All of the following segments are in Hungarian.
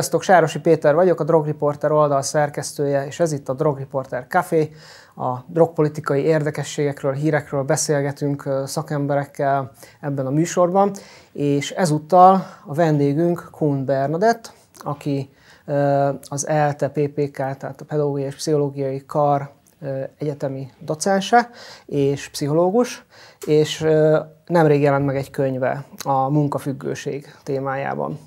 Sziasztok, Sárosi Péter vagyok, a Drog Reporter oldal szerkesztője, és ez itt a Drog Reporter Café. A drogpolitikai érdekességekről, hírekről beszélgetünk szakemberekkel ebben a műsorban, és ezúttal a vendégünk Kuhn Bernadett, aki az ELTE PPK, tehát a Pedagógiai és Pszichológiai Kar egyetemi docense és pszichológus, és nemrég jelent meg egy könyve a munkafüggőség témájában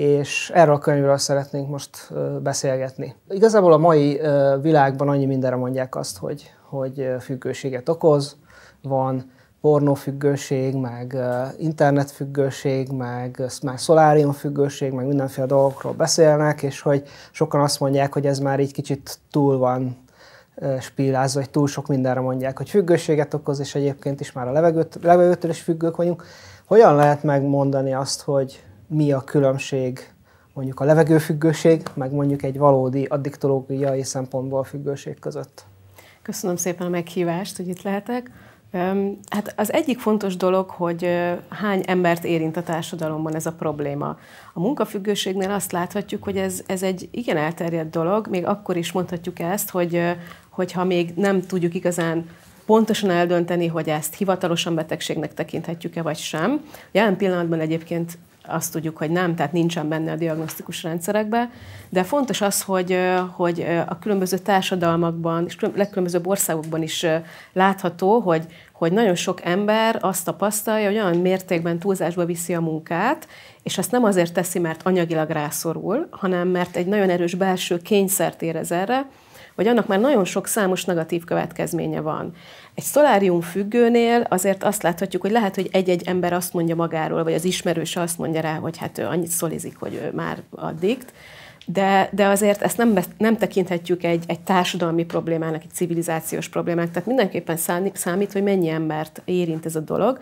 és erről a könyvről szeretnénk most beszélgetni. Igazából a mai világban annyi mindenre mondják azt, hogy, hogy függőséget okoz, van pornófüggőség, meg internetfüggőség, meg, meg szoláriumfüggőség, meg mindenféle dolgokról beszélnek, és hogy sokan azt mondják, hogy ez már így kicsit túl van spillázva, hogy túl sok mindenre mondják, hogy függőséget okoz, és egyébként is már a levegőt, levegőtől is függők vagyunk. Hogyan lehet megmondani azt, hogy mi a különbség mondjuk a levegőfüggőség, meg mondjuk egy valódi addiktológiai szempontból függőség között. Köszönöm szépen a meghívást, hogy itt lehetek. Hát az egyik fontos dolog, hogy hány embert érint a társadalomban ez a probléma. A munkafüggőségnél azt láthatjuk, hogy ez, ez egy igen elterjedt dolog, még akkor is mondhatjuk ezt, hogy hogyha még nem tudjuk igazán pontosan eldönteni, hogy ezt hivatalosan betegségnek tekinthetjük-e vagy sem. Jelen pillanatban egyébként azt tudjuk, hogy nem, tehát nincsen benne a diagnosztikus rendszerekben, de fontos az, hogy, hogy a különböző társadalmakban és legkülönbözőbb országokban is látható, hogy, hogy nagyon sok ember azt tapasztalja, hogy olyan mértékben túlzásba viszi a munkát, és ezt nem azért teszi, mert anyagilag rászorul, hanem mert egy nagyon erős belső kényszert érez erre, vagy annak már nagyon sok számos negatív következménye van. Egy szolárium függőnél azért azt láthatjuk, hogy lehet, hogy egy-egy ember azt mondja magáról, vagy az ismerős azt mondja rá, hogy hát ő annyit szolizik, hogy ő már addikt, de, de azért ezt nem, nem tekinthetjük egy, egy társadalmi problémának, egy civilizációs problémának, tehát mindenképpen számít, hogy mennyi embert érint ez a dolog.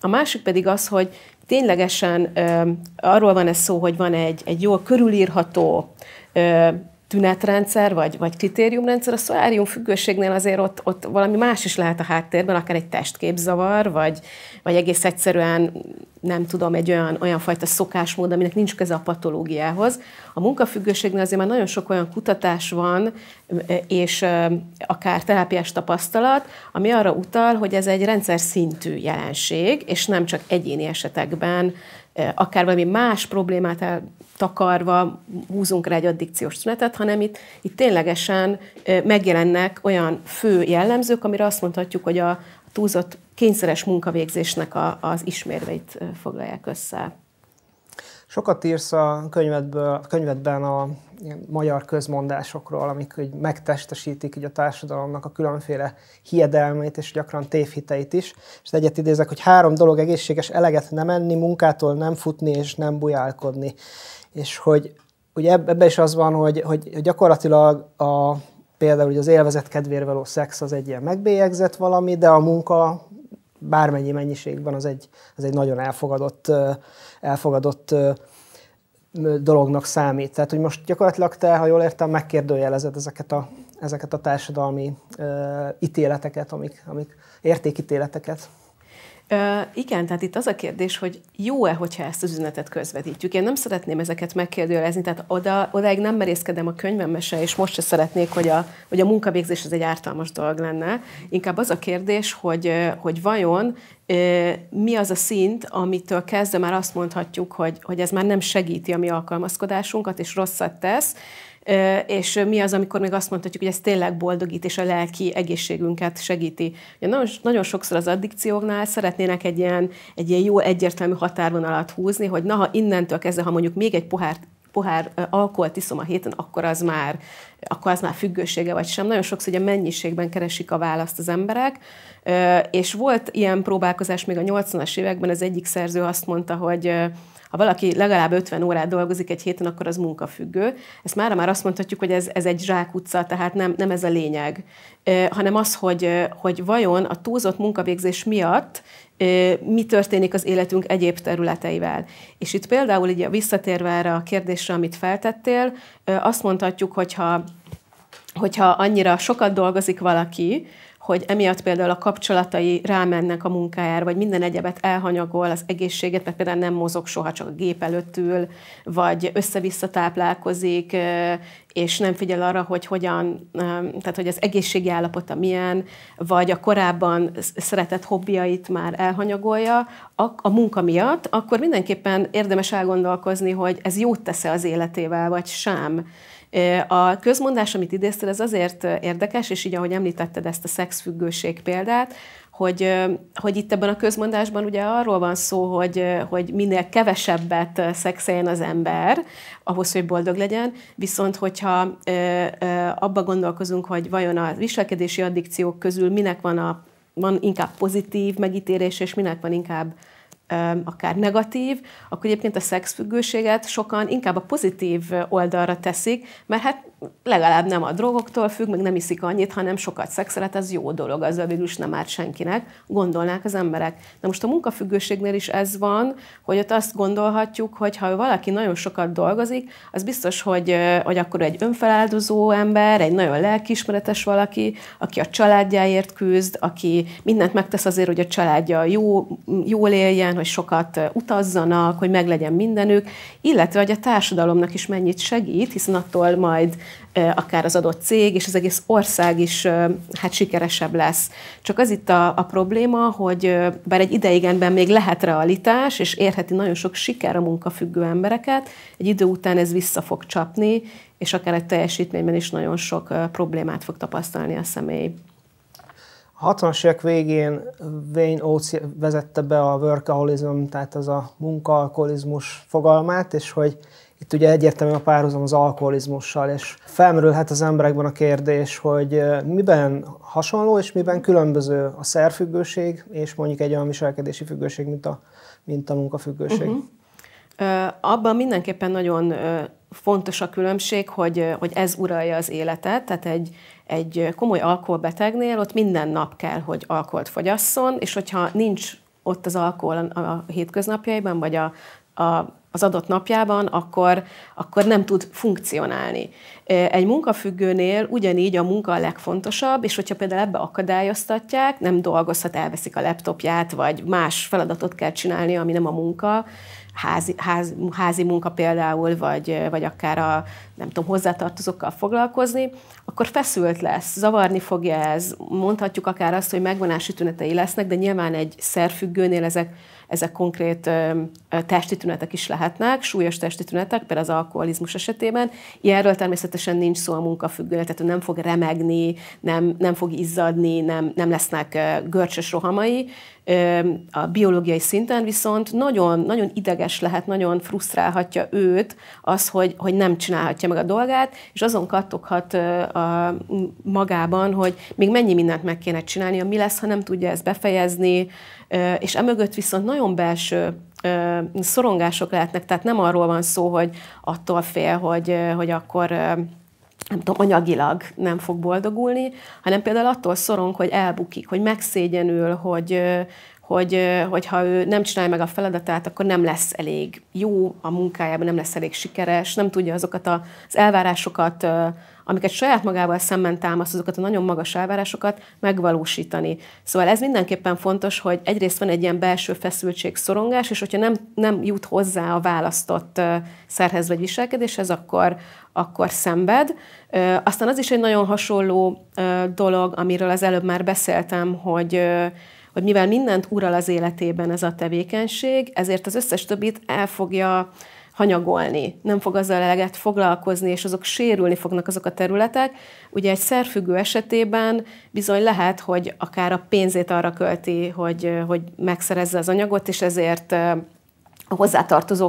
A másik pedig az, hogy ténylegesen ö, arról van ez szó, hogy van egy, egy jól körülírható, ö, tünetrendszer, vagy, vagy kritériumrendszer, a szolárium függőségnél azért ott, ott valami más is lehet a háttérben, akár egy testképzavar, vagy, vagy egész egyszerűen nem tudom, egy olyan, olyan fajta szokásmód, aminek nincs köze a patológiához. A munkafüggőségnél azért már nagyon sok olyan kutatás van, és akár terápiás tapasztalat, ami arra utal, hogy ez egy rendszer szintű jelenség, és nem csak egyéni esetekben akár valami más problémát takarva húzunk rá egy addikciós szünetet, hanem itt, itt ténylegesen megjelennek olyan fő jellemzők, amire azt mondhatjuk, hogy a túlzott kényszeres munkavégzésnek a, az ismérveit foglalják össze. Sokat írsz a, könyvedből, a könyvedben a magyar közmondásokról, amik hogy megtestesítik így a társadalomnak a különféle hiedelmét és gyakran tévhiteit is. És egyet idézek, hogy három dolog egészséges eleget nem enni, munkától nem futni és nem bujálkodni és hogy ugye ebben is az van, hogy, hogy gyakorlatilag a, például ugye az élvezet kedvéért való szex az egy ilyen megbélyegzett valami, de a munka bármennyi mennyiségben az egy, az egy nagyon elfogadott, elfogadott dolognak számít. Tehát, hogy most gyakorlatilag te, ha jól értem, megkérdőjelezed ezeket a, ezeket a társadalmi ítéleteket, amik, amik értékítéleteket. Ö, igen, tehát itt az a kérdés, hogy jó-e, hogyha ezt az üzenetet közvetítjük. Én nem szeretném ezeket megkérdőjelezni, tehát oda, odaig nem merészkedem a könyvem se, és most se szeretnék, hogy a, hogy a munkavégzés az egy ártalmas dolog lenne. Inkább az a kérdés, hogy, hogy vajon mi az a szint, amitől kezdve már azt mondhatjuk, hogy, hogy ez már nem segíti a mi alkalmazkodásunkat, és rosszat tesz, és mi az, amikor még azt mondhatjuk, hogy ez tényleg boldogít, és a lelki egészségünket segíti. Ugye nagyon, nagyon sokszor az addikcióknál szeretnének egy ilyen, egy ilyen jó egyértelmű határvonalat húzni, hogy na, ha innentől kezdve, ha mondjuk még egy pohár pohár alkoholt iszom a héten, akkor az már, akkor az már függősége vagy sem. Nagyon sokszor ugye mennyiségben keresik a választ az emberek, és volt ilyen próbálkozás még a 80-as években, az egyik szerző azt mondta, hogy ha valaki legalább 50 órát dolgozik egy héten, akkor az munkafüggő. Ezt már már azt mondhatjuk, hogy ez, ez egy zsákutca, tehát nem, nem ez a lényeg, hanem az, hogy, hogy vajon a túlzott munkavégzés miatt mi történik az életünk egyéb területeivel. És itt például így visszatérve erre a kérdésre, amit feltettél, azt mondhatjuk, hogyha, hogyha annyira sokat dolgozik valaki, hogy emiatt például a kapcsolatai rámennek a munkájára, vagy minden egyebet elhanyagol, az egészséget, mert például nem mozog soha, csak a gép előtt ül, vagy össze-vissza táplálkozik, és nem figyel arra, hogy hogyan, tehát hogy az egészségi állapota milyen, vagy a korábban szeretett hobbiait már elhanyagolja, a, a munka miatt, akkor mindenképpen érdemes elgondolkozni, hogy ez jót tesz az életével, vagy sem a közmondás, amit idéztél, ez azért érdekes, és így ahogy említetted ezt a szexfüggőség példát, hogy, hogy itt ebben a közmondásban ugye arról van szó, hogy, hogy minél kevesebbet szexeljen az ember, ahhoz, hogy boldog legyen, viszont hogyha ö, ö, abba gondolkozunk, hogy vajon a viselkedési addikciók közül minek van, a, van inkább pozitív megítélés, és minek van inkább akár negatív, akkor egyébként a szexfüggőséget sokan inkább a pozitív oldalra teszik, mert hát legalább nem a drogoktól függ, meg nem iszik annyit, hanem sokat szexelet, ez jó dolog, az végül is nem árt senkinek, gondolnák az emberek. Na most a munkafüggőségnél is ez van, hogy ott azt gondolhatjuk, hogy ha valaki nagyon sokat dolgozik, az biztos, hogy, hogy akkor egy önfeláldozó ember, egy nagyon lelkiismeretes valaki, aki a családjáért küzd, aki mindent megtesz azért, hogy a családja jó, jól éljen, hogy sokat utazzanak, hogy meglegyen mindenük, illetve hogy a társadalomnak is mennyit segít, hiszen attól majd akár az adott cég és az egész ország is hát sikeresebb lesz. Csak az itt a, a probléma, hogy bár egy ideigenben még lehet realitás, és érheti nagyon sok siker a munkafüggő embereket, egy idő után ez vissza fog csapni, és akár egy teljesítményben is nagyon sok problémát fog tapasztalni a személy. 60-as évek végén Wayne Oates vezette be a workaholism, tehát az a munkaalkoholizmus fogalmát, és hogy itt ugye egyértelműen a párhuzam az alkoholizmussal, és felmerülhet az emberekben a kérdés, hogy miben hasonló és miben különböző a szerfüggőség, és mondjuk egy olyan viselkedési függőség, mint a, mint a munkafüggőség. Uh-huh. Abban mindenképpen nagyon fontos a különbség, hogy, hogy ez uralja az életet, tehát egy, egy komoly alkoholbetegnél ott minden nap kell, hogy alkoholt fogyasszon, és hogyha nincs ott az alkohol a, a hétköznapjaiban, vagy a, a az adott napjában, akkor, akkor nem tud funkcionálni. Egy munkafüggőnél ugyanígy a munka a legfontosabb, és hogyha például ebbe akadályoztatják, nem dolgozhat, elveszik a laptopját, vagy más feladatot kell csinálni, ami nem a munka, házi, ház, házi munka például, vagy, vagy akár a nem tudom, hozzátartozókkal foglalkozni, akkor feszült lesz, zavarni fogja ez, mondhatjuk akár azt, hogy megvonási tünetei lesznek, de nyilván egy szerfüggőnél ezek ezek konkrét testi tünetek is lehetnek, súlyos testi tünetek, például az alkoholizmus esetében. Ilyenről természetesen nincs szó a munkafüggőnél, tehát nem fog remegni, nem, nem fog izzadni, nem, nem lesznek görcsös rohamai, a biológiai szinten viszont nagyon, nagyon ideges lehet, nagyon frusztrálhatja őt az, hogy, hogy nem csinálhatja meg a dolgát, és azon kattoghat a magában, hogy még mennyi mindent meg kéne csinálnia, mi lesz, ha nem tudja ezt befejezni, és emögött viszont nagyon belső szorongások lehetnek, tehát nem arról van szó, hogy attól fél, hogy, hogy akkor nem tudom, anyagilag nem fog boldogulni, hanem például attól szorong, hogy elbukik, hogy megszégyenül, hogy, hogy, hogyha ő nem csinálja meg a feladatát, akkor nem lesz elég jó a munkájában, nem lesz elég sikeres, nem tudja azokat az elvárásokat, amiket saját magával szemben támaszt, azokat a nagyon magas elvárásokat megvalósítani. Szóval ez mindenképpen fontos, hogy egyrészt van egy ilyen belső feszültség, szorongás, és hogyha nem, nem jut hozzá a választott szerhez vagy viselkedéshez, akkor, akkor szenved. Aztán az is egy nagyon hasonló dolog, amiről az előbb már beszéltem, hogy hogy mivel mindent ural az életében ez a tevékenység, ezért az összes többit el fogja hanyagolni, nem fog azzal eleget foglalkozni, és azok sérülni fognak azok a területek. Ugye egy szerfüggő esetében bizony lehet, hogy akár a pénzét arra költi, hogy, hogy megszerezze az anyagot, és ezért a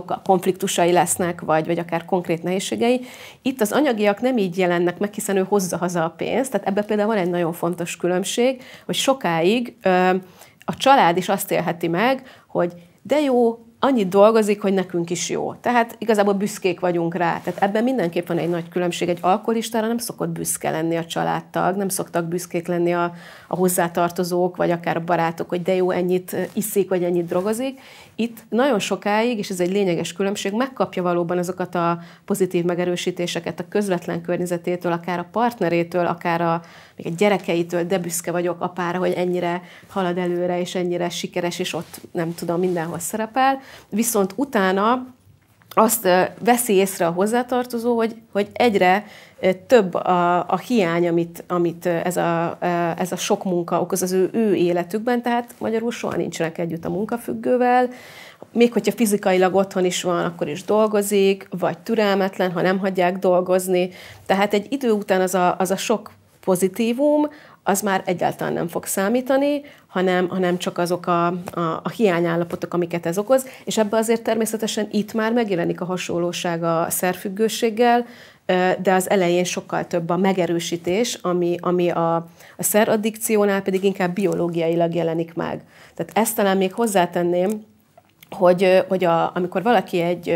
a konfliktusai lesznek, vagy, vagy akár konkrét nehézségei. Itt az anyagiak nem így jelennek meg, hiszen ő hozza haza a pénzt, tehát ebben például van egy nagyon fontos különbség, hogy sokáig ö, a család is azt élheti meg, hogy de jó, annyit dolgozik, hogy nekünk is jó. Tehát igazából büszkék vagyunk rá. Tehát ebben mindenképp van egy nagy különbség. Egy alkoholistára nem szokott büszke lenni a családtag, nem szoktak büszkék lenni a, a hozzátartozók, vagy akár a barátok, hogy de jó, ennyit iszik, vagy ennyit drogozik itt nagyon sokáig, és ez egy lényeges különbség, megkapja valóban azokat a pozitív megerősítéseket a közvetlen környezetétől, akár a partnerétől, akár a, még a gyerekeitől, de büszke vagyok apára, hogy ennyire halad előre, és ennyire sikeres, és ott nem tudom, mindenhol szerepel. Viszont utána azt veszi észre a hozzátartozó, hogy, hogy egyre több a, a hiány, amit, amit ez, a, ez a sok munka okoz az ő, ő életükben, tehát magyarul soha nincsenek együtt a munkafüggővel, még hogyha fizikailag otthon is van, akkor is dolgozik, vagy türelmetlen, ha nem hagyják dolgozni. Tehát egy idő után az a, az a sok pozitívum, az már egyáltalán nem fog számítani, hanem, hanem csak azok a, a, a hiányállapotok, amiket ez okoz, és ebbe azért természetesen itt már megjelenik a hasonlóság a szerfüggőséggel, de az elején sokkal több a megerősítés, ami, ami a, a szeraddikciónál pedig inkább biológiailag jelenik meg. Tehát ezt talán még hozzátenném, hogy, hogy a, amikor valaki egy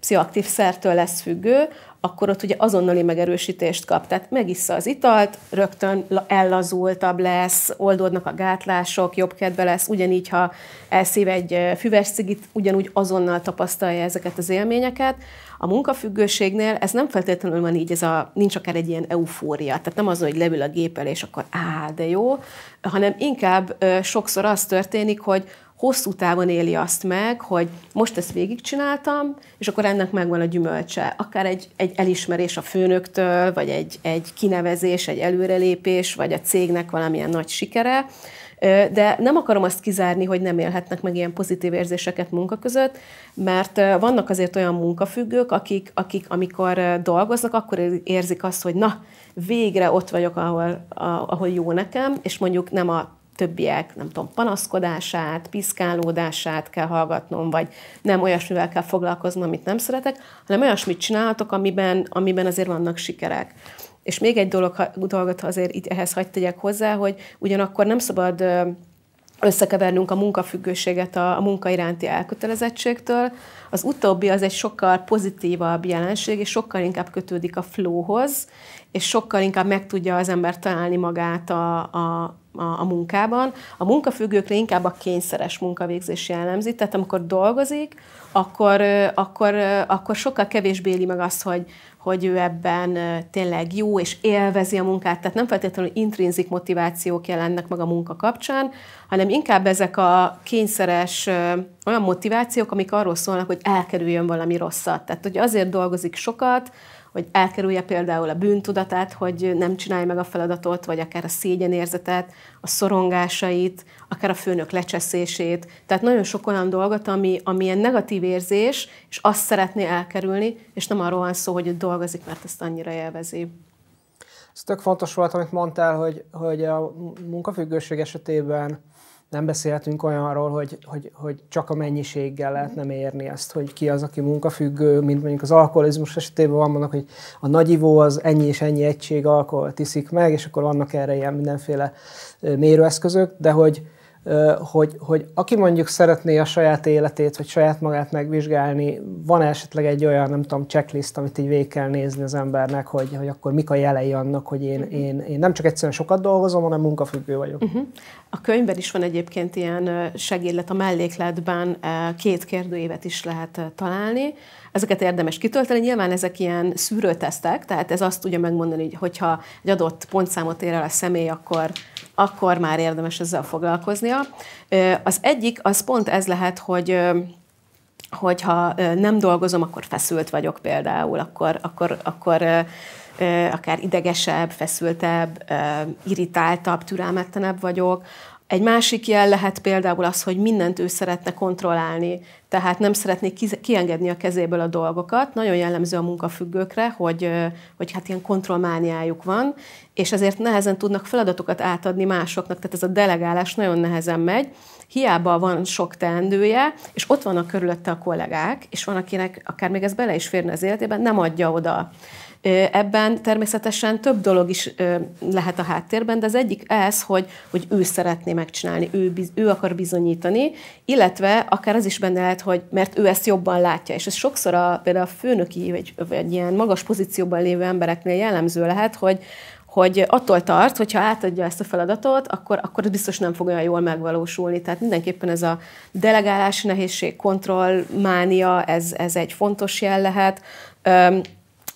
pszichoaktív szertől lesz függő, akkor ott ugye azonnali megerősítést kap. Tehát megissza az italt, rögtön ellazultabb lesz, oldódnak a gátlások, jobb kedve lesz. Ugyanígy, ha elszív egy füves cigit, ugyanúgy azonnal tapasztalja ezeket az élményeket. A munkafüggőségnél ez nem feltétlenül van így, ez a, nincs akár egy ilyen eufória, tehát nem az, hogy levül a gépel, és akkor á, de jó, hanem inkább ö, sokszor az történik, hogy hosszú távon éli azt meg, hogy most ezt végigcsináltam, és akkor ennek megvan a gyümölcse. Akár egy, egy elismerés a főnöktől, vagy egy, egy kinevezés, egy előrelépés, vagy a cégnek valamilyen nagy sikere, de nem akarom azt kizárni, hogy nem élhetnek meg ilyen pozitív érzéseket munka között, mert vannak azért olyan munkafüggők, akik, akik amikor dolgoznak, akkor érzik azt, hogy na, végre ott vagyok, ahol, ahol jó nekem, és mondjuk nem a többiek, nem tudom, panaszkodását, piszkálódását kell hallgatnom, vagy nem olyasmivel kell foglalkoznom, amit nem szeretek, hanem olyasmit csinálhatok, amiben, amiben azért vannak sikerek. És még egy dolog, dolgot azért itt ehhez hagyd tegyek hozzá, hogy ugyanakkor nem szabad összekevernünk a munkafüggőséget a, a munka iránti elkötelezettségtől. Az utóbbi az egy sokkal pozitívabb jelenség, és sokkal inkább kötődik a flowhoz, és sokkal inkább meg tudja az ember találni magát a, a, a, a munkában. A munkafüggőkre inkább a kényszeres munkavégzés jellemzi, tehát amikor dolgozik, akkor, akkor, akkor sokkal kevésbé éli meg azt, hogy, hogy ő ebben tényleg jó és élvezi a munkát, tehát nem feltétlenül intrinzik motivációk jelennek meg a munka kapcsán, hanem inkább ezek a kényszeres olyan motivációk, amik arról szólnak, hogy elkerüljön valami rosszat. Tehát, hogy azért dolgozik sokat, hogy elkerülje például a bűntudatát, hogy nem csinálja meg a feladatot, vagy akár a szégyenérzetet, a szorongásait, akár a főnök lecseszését. Tehát nagyon sok olyan dolgot, ami, ami ilyen negatív érzés, és azt szeretné elkerülni, és nem arról van szó, hogy dolgozik, mert ezt annyira élvezi. Ez tök fontos volt, amit mondtál, hogy, hogy a munkafüggőség esetében nem beszélhetünk olyanról, hogy, hogy, hogy csak a mennyiséggel lehet nem érni ezt, hogy ki az, aki munkafüggő, mint mondjuk az alkoholizmus esetében van, mondnak, hogy a nagyivó az ennyi és ennyi egység alkoholt iszik meg, és akkor vannak erre ilyen mindenféle mérőeszközök, de hogy, hogy, hogy aki mondjuk szeretné a saját életét, vagy saját magát megvizsgálni, van esetleg egy olyan, nem tudom, checklist, amit így végig kell nézni az embernek, hogy, hogy akkor mik a jelei annak, hogy én, uh-huh. én, én nem csak egyszerűen sokat dolgozom, hanem munkafüggő vagyok. Uh-huh. A könyvben is van egyébként ilyen segédlet, a mellékletben két kérdőévet is lehet találni, Ezeket érdemes kitölteni. Nyilván ezek ilyen szűrőtesztek, tehát ez azt tudja megmondani, hogyha egy adott pontszámot ér el a személy, akkor, akkor már érdemes ezzel foglalkoznia. Az egyik, az pont ez lehet, hogy hogyha nem dolgozom, akkor feszült vagyok például, akkor, akkor, akkor akár idegesebb, feszültebb, irritáltabb, türelmetlenebb vagyok, egy másik jel lehet például az, hogy mindent ő szeretne kontrollálni, tehát nem szeretné kiengedni a kezéből a dolgokat. Nagyon jellemző a munkafüggőkre, hogy, hogy hát ilyen kontrollmániájuk van, és ezért nehezen tudnak feladatokat átadni másoknak, tehát ez a delegálás nagyon nehezen megy. Hiába van sok teendője, és ott vannak körülötte a kollégák, és van, akinek akár még ez bele is férne az életében, nem adja oda. Ebben természetesen több dolog is lehet a háttérben, de az egyik ez, hogy, hogy ő szeretné megcsinálni, ő, ő akar bizonyítani, illetve akár az is benne lehet, hogy mert ő ezt jobban látja, és ez sokszor a, például a főnöki, vagy, vagy ilyen magas pozícióban lévő embereknél jellemző lehet, hogy, hogy attól tart, hogyha átadja ezt a feladatot, akkor, akkor ez biztos nem fog olyan jól megvalósulni. Tehát mindenképpen ez a delegálási nehézség, kontrollmánia, ez, ez egy fontos jel lehet.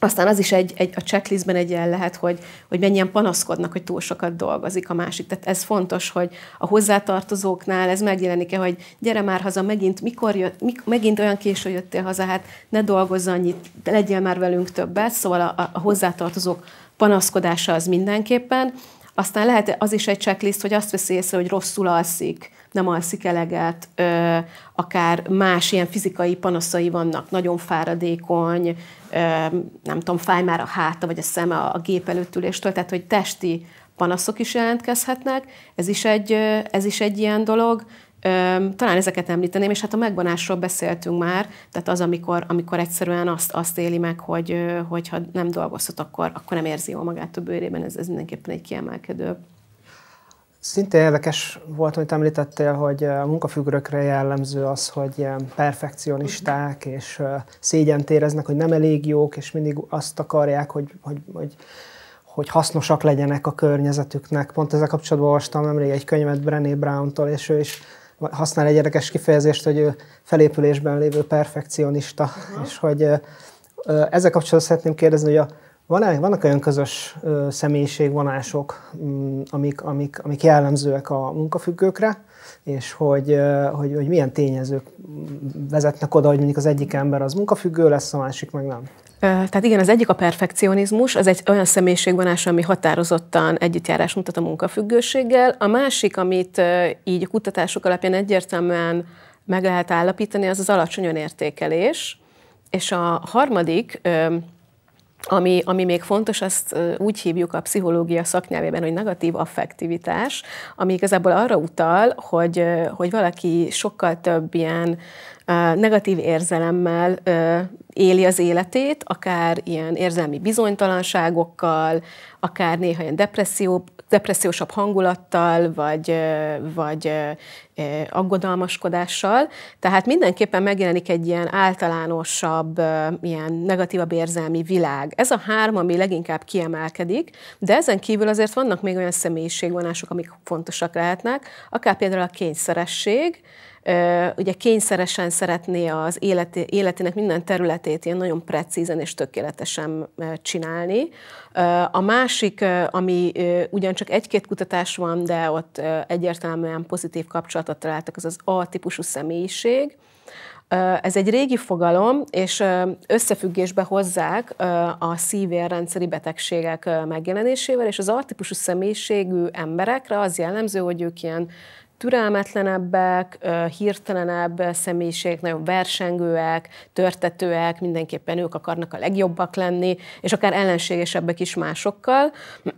Aztán az is egy, egy a checklistben egy ilyen lehet, hogy, hogy mennyien panaszkodnak, hogy túl sokat dolgozik a másik. Tehát ez fontos, hogy a hozzátartozóknál ez megjelenik-e, hogy gyere már haza megint, mikor jött, mik, megint olyan késő jöttél haza, hát ne dolgozz annyit, legyél már velünk többet. Szóval a, a hozzátartozók panaszkodása az mindenképpen. Aztán lehet az is egy checklist, hogy azt veszi észre, hogy rosszul alszik, nem alszik eleget, ö, akár más ilyen fizikai panaszai vannak, nagyon fáradékony, ö, nem tudom, fáj már a háta vagy a szeme a, a gép előtt üléstől, tehát hogy testi panaszok is jelentkezhetnek, ez is egy, ez is egy ilyen dolog, talán ezeket említeném, és hát a megbanásról beszéltünk már, tehát az, amikor, amikor egyszerűen azt, azt éli meg, hogy, hogyha nem dolgozhat, akkor, akkor nem érzi jól magát a bőrében, ez, ez mindenképpen egy kiemelkedő. Szinte érdekes volt, amit említettél, hogy a munkafüggőkre jellemző az, hogy ilyen perfekcionisták, és szégyent éreznek, hogy nem elég jók, és mindig azt akarják, hogy, hogy, hogy hogy hasznosak legyenek a környezetüknek. Pont ezzel kapcsolatban olvastam nemrég egy könyvet Brené Brown-tól, és ő is használ egy érdekes kifejezést, hogy ő felépülésben lévő perfekcionista, uh-huh. és hogy ezzel kapcsolatban szeretném kérdezni, hogy a, van-e, vannak olyan közös személyiségvonások, mm, amik, amik, amik jellemzőek a munkafüggőkre, és hogy, hogy, hogy milyen tényezők mm, vezetnek oda, hogy mondjuk az egyik ember az munkafüggő lesz, a másik meg nem? Tehát igen, az egyik a perfekcionizmus, az egy olyan személyiségvonás, ami határozottan együttjárás mutat a munkafüggőséggel. A másik, amit így kutatások alapján egyértelműen meg lehet állapítani, az az alacsony önértékelés. És a harmadik, ami, ami még fontos, azt úgy hívjuk a pszichológia szaknyelvében, hogy negatív affektivitás, ami igazából arra utal, hogy, hogy valaki sokkal több ilyen negatív érzelemmel éli az életét, akár ilyen érzelmi bizonytalanságokkal, akár néha ilyen depresszió, depressziósabb hangulattal, vagy, vagy aggodalmaskodással. Tehát mindenképpen megjelenik egy ilyen általánosabb, ilyen negatívabb érzelmi világ. Ez a három, ami leginkább kiemelkedik, de ezen kívül azért vannak még olyan személyiségvonások, amik fontosak lehetnek, akár például a kényszeresség, ugye kényszeresen szeretné az életi, életének minden területét ilyen nagyon precízen és tökéletesen csinálni. A másik, ami ugyancsak egy-két kutatás van, de ott egyértelműen pozitív kapcsolatot találtak, az az A-típusú személyiség. Ez egy régi fogalom, és összefüggésbe hozzák a szívérrendszeri betegségek megjelenésével, és az artípusú személyiségű emberekre az jellemző, hogy ők ilyen türelmetlenebbek, hirtelenebb személyiség, nagyon versengőek, törtetőek, mindenképpen ők akarnak a legjobbak lenni, és akár ellenségesebbek is másokkal.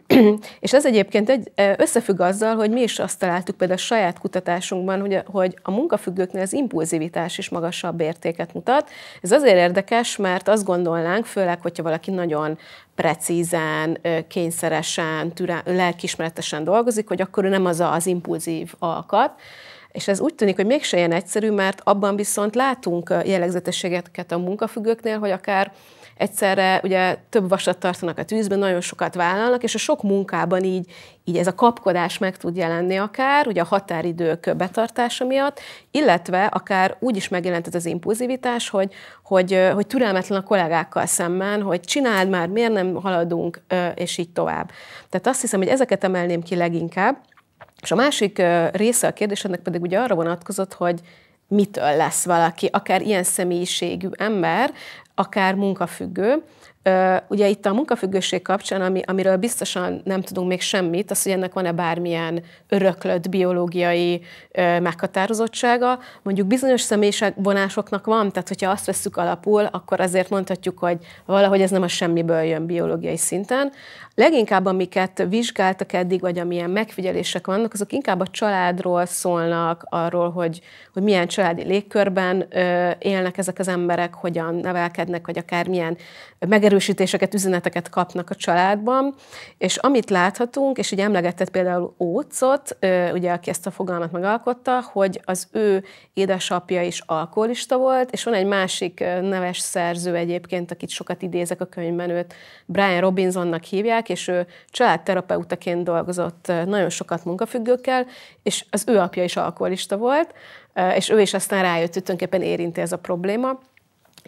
és ez egyébként egy, összefügg azzal, hogy mi is azt találtuk például a saját kutatásunkban, hogy a, hogy a munkafüggőknél az impulzivitás is magasabb értéket mutat. Ez azért érdekes, mert azt gondolnánk, főleg, hogyha valaki nagyon precízen, kényszeresen, lelkismeretesen dolgozik, hogy akkor ő nem az a, az impulzív alkat. És ez úgy tűnik, hogy mégse ilyen egyszerű, mert abban viszont látunk jellegzetességeket a munkafüggőknél, hogy akár egyszerre ugye több vasat tartanak a tűzben, nagyon sokat vállalnak, és a sok munkában így, így ez a kapkodás meg tud jelenni akár, ugye a határidők betartása miatt, illetve akár úgy is megjelent ez az impulzivitás, hogy, hogy, hogy türelmetlen a kollégákkal szemben, hogy csináld már, miért nem haladunk, és így tovább. Tehát azt hiszem, hogy ezeket emelném ki leginkább, és a másik része a kérdésednek pedig ugye arra vonatkozott, hogy mitől lesz valaki, akár ilyen személyiségű ember, akár munkafüggő. Ugye itt a munkafüggőség kapcsán, ami, amiről biztosan nem tudunk még semmit, az, hogy ennek van-e bármilyen öröklött biológiai meghatározottsága, mondjuk bizonyos személyiségvonásoknak van, tehát hogyha azt vesszük alapul, akkor azért mondhatjuk, hogy valahogy ez nem a semmiből jön biológiai szinten. Leginkább amiket vizsgáltak eddig, vagy amilyen megfigyelések vannak, azok inkább a családról szólnak, arról, hogy, hogy milyen családi légkörben ö, élnek ezek az emberek, hogyan nevelkednek, vagy akár milyen megerősítéseket, üzeneteket kapnak a családban. És amit láthatunk, és így emlegetett például Ócot, ö, ugye, aki ezt a fogalmat megalkotta, hogy az ő édesapja is alkoholista volt, és van egy másik neves szerző egyébként, akit sokat idézek a könyvben, őt Brian Robinsonnak hívják, hívták, és ő családterapeutaként dolgozott nagyon sokat munkafüggőkkel, és az ő apja is alkoholista volt, és ő is aztán rájött, hogy tulajdonképpen érinti ez a probléma.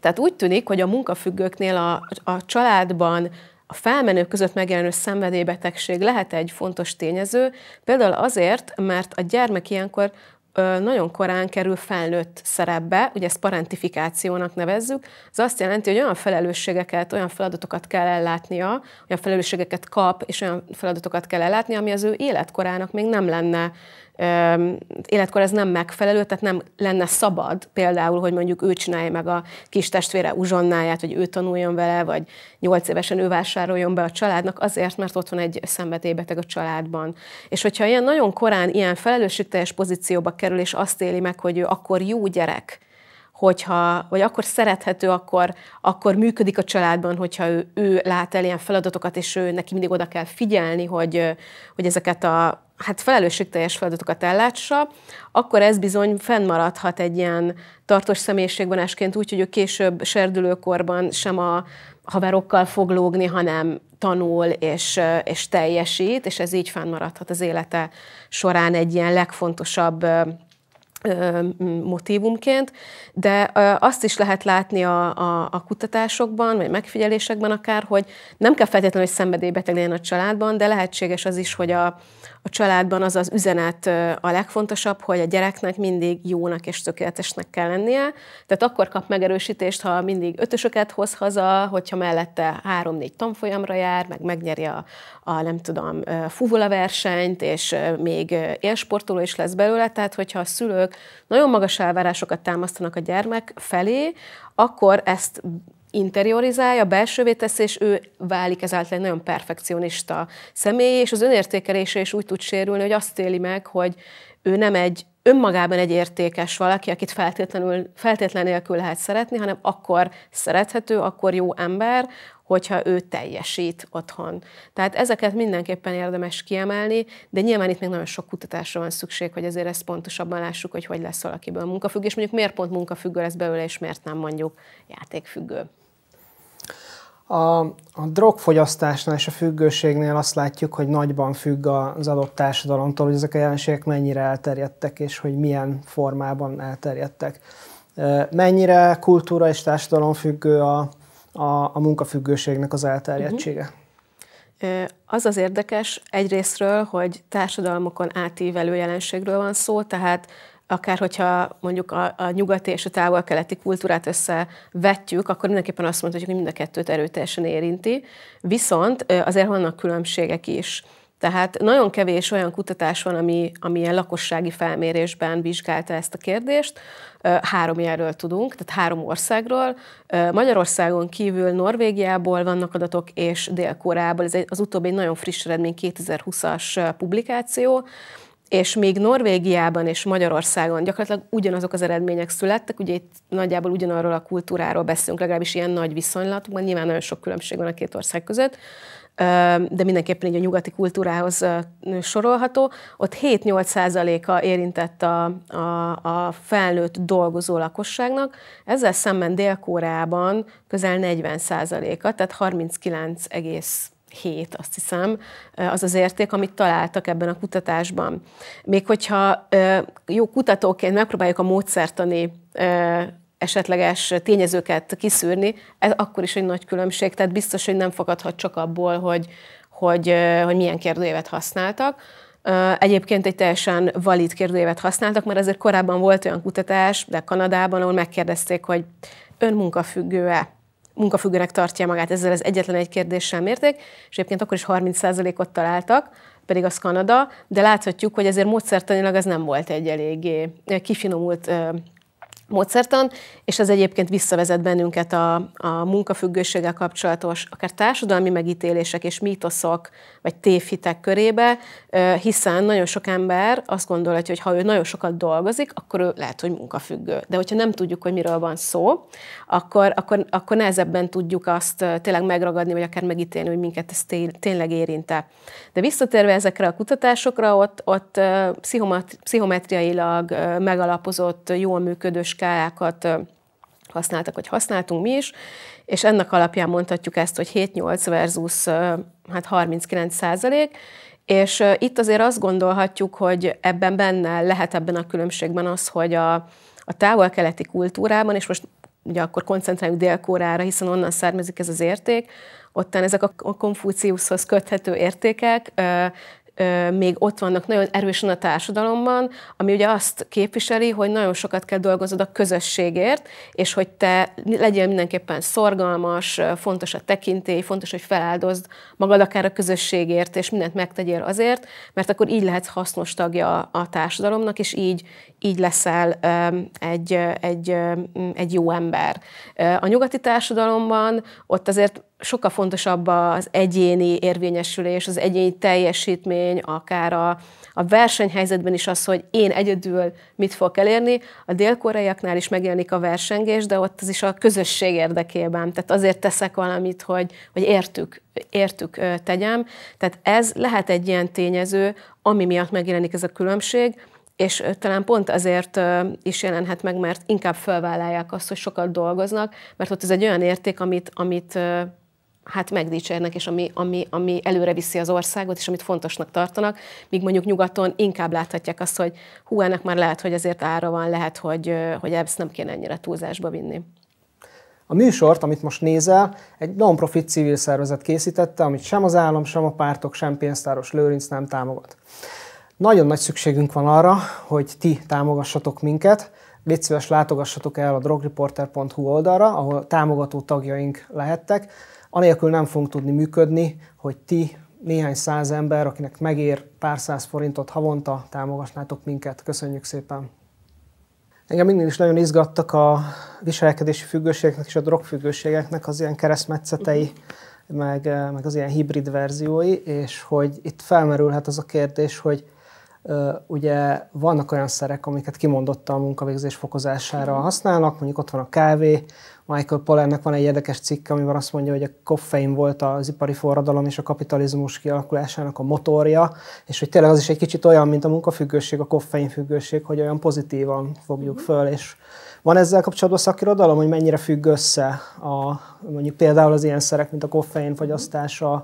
Tehát úgy tűnik, hogy a munkafüggőknél a, a családban a felmenők között megjelenő szenvedélybetegség lehet egy fontos tényező, például azért, mert a gyermek ilyenkor nagyon korán kerül felnőtt szerepbe, ugye ezt parentifikációnak nevezzük, az azt jelenti, hogy olyan felelősségeket, olyan feladatokat kell ellátnia, olyan felelősségeket kap, és olyan feladatokat kell ellátnia, ami az ő életkorának még nem lenne életkor ez nem megfelelő, tehát nem lenne szabad például, hogy mondjuk ő csinálja meg a kis testvére uzsonnáját, vagy ő tanuljon vele, vagy nyolc évesen ő vásároljon be a családnak, azért, mert ott van egy szenvedélybeteg a családban. És hogyha ilyen nagyon korán ilyen felelősségteljes pozícióba kerül, és azt éli meg, hogy ő akkor jó gyerek, hogyha, vagy akkor szerethető, akkor, akkor működik a családban, hogyha ő, ő lát el ilyen feladatokat, és ő neki mindig oda kell figyelni, hogy, hogy ezeket a hát felelősségteljes feladatokat ellátsa, akkor ez bizony fennmaradhat egy ilyen tartós személyiségvonásként úgy, hogy ő később serdülőkorban sem a haverokkal fog lógni, hanem tanul és, eh, és teljesít, és ez így fennmaradhat az élete során egy ilyen legfontosabb eh, eh, motivumként, de azt is lehet látni a, a, a kutatásokban, vagy megfigyelésekben akár, hogy nem kell feltétlenül, hogy szenvedélybeteg legyen a családban, de lehetséges az is, hogy a, a családban az az üzenet a legfontosabb, hogy a gyereknek mindig jónak és tökéletesnek kell lennie. Tehát akkor kap megerősítést, ha mindig ötösöket hoz haza, hogyha mellette három-négy tanfolyamra jár, meg megnyeri a, a nem tudom, fuvola versenyt, és még élsportoló is lesz belőle. Tehát, hogyha a szülők nagyon magas elvárásokat támasztanak a gyermek felé, akkor ezt interiorizálja, belsővé teszi, és ő válik ezáltal egy nagyon perfekcionista személy, és az önértékelése is úgy tud sérülni, hogy azt éli meg, hogy ő nem egy önmagában egy értékes valaki, akit feltétlenül, feltétlen nélkül lehet szeretni, hanem akkor szerethető, akkor jó ember, hogyha ő teljesít otthon. Tehát ezeket mindenképpen érdemes kiemelni, de nyilván itt még nagyon sok kutatásra van szükség, hogy ezért ezt pontosabban lássuk, hogy hogy lesz valakiből munkafüggő, és mondjuk miért pont munkafüggő lesz belőle, és miért nem mondjuk játékfüggő. A, a drogfogyasztásnál és a függőségnél azt látjuk, hogy nagyban függ az adott társadalomtól, hogy ezek a jelenségek mennyire elterjedtek, és hogy milyen formában elterjedtek. Mennyire kultúra és társadalom függő a, a, a munkafüggőségnek az elterjedtsége? Uh-huh. Az az érdekes egyrésztről, hogy társadalmokon átívelő jelenségről van szó, tehát akár hogyha mondjuk a, a nyugati és a távol-keleti kultúrát összevetjük, akkor mindenképpen azt mondhatjuk, hogy mind a kettőt erőteljesen érinti. Viszont azért vannak különbségek is. Tehát nagyon kevés olyan kutatás van, ami, ami ilyen lakossági felmérésben vizsgálta ezt a kérdést. Három ilyenről tudunk, tehát három országról. Magyarországon kívül Norvégiából vannak adatok, és Dél-Koreából. Ez az utóbbi egy nagyon friss eredmény, 2020-as publikáció és még Norvégiában és Magyarországon gyakorlatilag ugyanazok az eredmények születtek, ugye itt nagyjából ugyanarról a kultúráról beszélünk, legalábbis ilyen nagy viszonylatban, nyilván nagyon sok különbség van a két ország között, de mindenképpen így a nyugati kultúrához sorolható. Ott 7-8 százaléka érintett a, a, a felnőtt dolgozó lakosságnak, ezzel szemben Dél-Koreában közel 40 százaléka, tehát 39, hét, azt hiszem, az az érték, amit találtak ebben a kutatásban. Még hogyha jó kutatóként megpróbáljuk a módszertani esetleges tényezőket kiszűrni, ez akkor is egy nagy különbség, tehát biztos, hogy nem fogadhat csak abból, hogy, hogy, hogy milyen kérdőjévet használtak. Egyébként egy teljesen valid kérdőjévet használtak, mert azért korábban volt olyan kutatás, de Kanadában, ahol megkérdezték, hogy ön munkafüggő-e? munkafüggőnek tartja magát ezzel az egyetlen egy kérdéssel mérték, és egyébként akkor is 30%-ot találtak, pedig az Kanada, de láthatjuk, hogy ezért módszertanilag ez nem volt egy eléggé kifinomult módszertan, és ez egyébként visszavezet bennünket a, a munkafüggőséggel kapcsolatos akár társadalmi megítélések és mítoszok vagy tévhitek körébe, hiszen nagyon sok ember azt gondolja, hogy ha ő nagyon sokat dolgozik, akkor ő lehet, hogy munkafüggő. De hogyha nem tudjuk, hogy miről van szó, akkor, akkor, akkor nehezebben tudjuk azt tényleg megragadni, vagy akár megítélni, hogy minket ez tényleg érinte. De visszatérve ezekre a kutatásokra, ott, ott pszichometriailag megalapozott, jól működő skálákat használtak, vagy használtunk mi is, és ennek alapján mondhatjuk ezt, hogy 7-8 versus hát 39 százalék, és itt azért azt gondolhatjuk, hogy ebben benne lehet ebben a különbségben az, hogy a, a távol-keleti kultúrában, és most ugye akkor koncentráljuk Dél-Kórára, hiszen onnan származik ez az érték, ottan ezek a konfúciuszhoz köthető értékek még ott vannak nagyon erősen a társadalomban, ami ugye azt képviseli, hogy nagyon sokat kell dolgozod a közösségért, és hogy te legyél mindenképpen szorgalmas, fontos a tekintély, fontos, hogy feláldozd magad akár a közösségért, és mindent megtegyél azért, mert akkor így lehetsz hasznos tagja a társadalomnak, és így, így leszel egy, egy, egy jó ember. A nyugati társadalomban ott azért sokkal fontosabb az egyéni érvényesülés, az egyéni teljesítmény, akár a, a versenyhelyzetben is az, hogy én egyedül mit fogok elérni. A dél-koreaiaknál is megjelenik a versengés, de ott az is a közösség érdekében. Tehát azért teszek valamit, hogy, hogy értük, értük tegyem. Tehát ez lehet egy ilyen tényező, ami miatt megjelenik ez a különbség, és talán pont azért is jelenhet meg, mert inkább felvállalják azt, hogy sokat dolgoznak, mert ott ez egy olyan érték, amit, amit hát megdicsérnek, és ami, ami, ami előre viszi az országot, és amit fontosnak tartanak, míg mondjuk nyugaton inkább láthatják azt, hogy hú, ennek már lehet, hogy ezért ára van, lehet, hogy, hogy ezt nem kéne ennyire túlzásba vinni. A műsort, amit most nézel, egy non-profit civil szervezet készítette, amit sem az állam, sem a pártok, sem pénztáros Lőrinc nem támogat. Nagyon nagy szükségünk van arra, hogy ti támogassatok minket, légy szíves, látogassatok el a drogreporter.hu oldalra, ahol támogató tagjaink lehettek. Anélkül nem fogunk tudni működni, hogy ti néhány száz ember, akinek megér pár száz forintot havonta, támogasnátok minket. Köszönjük szépen! Engem mindig is nagyon izgattak a viselkedési függőségeknek és a drogfüggőségeknek az ilyen keresztmetszetei, meg, eh, meg az ilyen hibrid verziói, és hogy itt felmerülhet az a kérdés, hogy ugye vannak olyan szerek, amiket kimondottan a munkavégzés fokozására használnak, mondjuk ott van a kávé, Michael Pollannek van egy érdekes cikke, amiben azt mondja, hogy a koffein volt az ipari forradalom és a kapitalizmus kialakulásának a motorja, és hogy tényleg az is egy kicsit olyan, mint a munkafüggőség, a koffeinfüggőség, hogy olyan pozitívan fogjuk mhm. föl, és van ezzel kapcsolatban szakirodalom, hogy mennyire függ össze a, mondjuk például az ilyen szerek, mint a koffein fogyasztása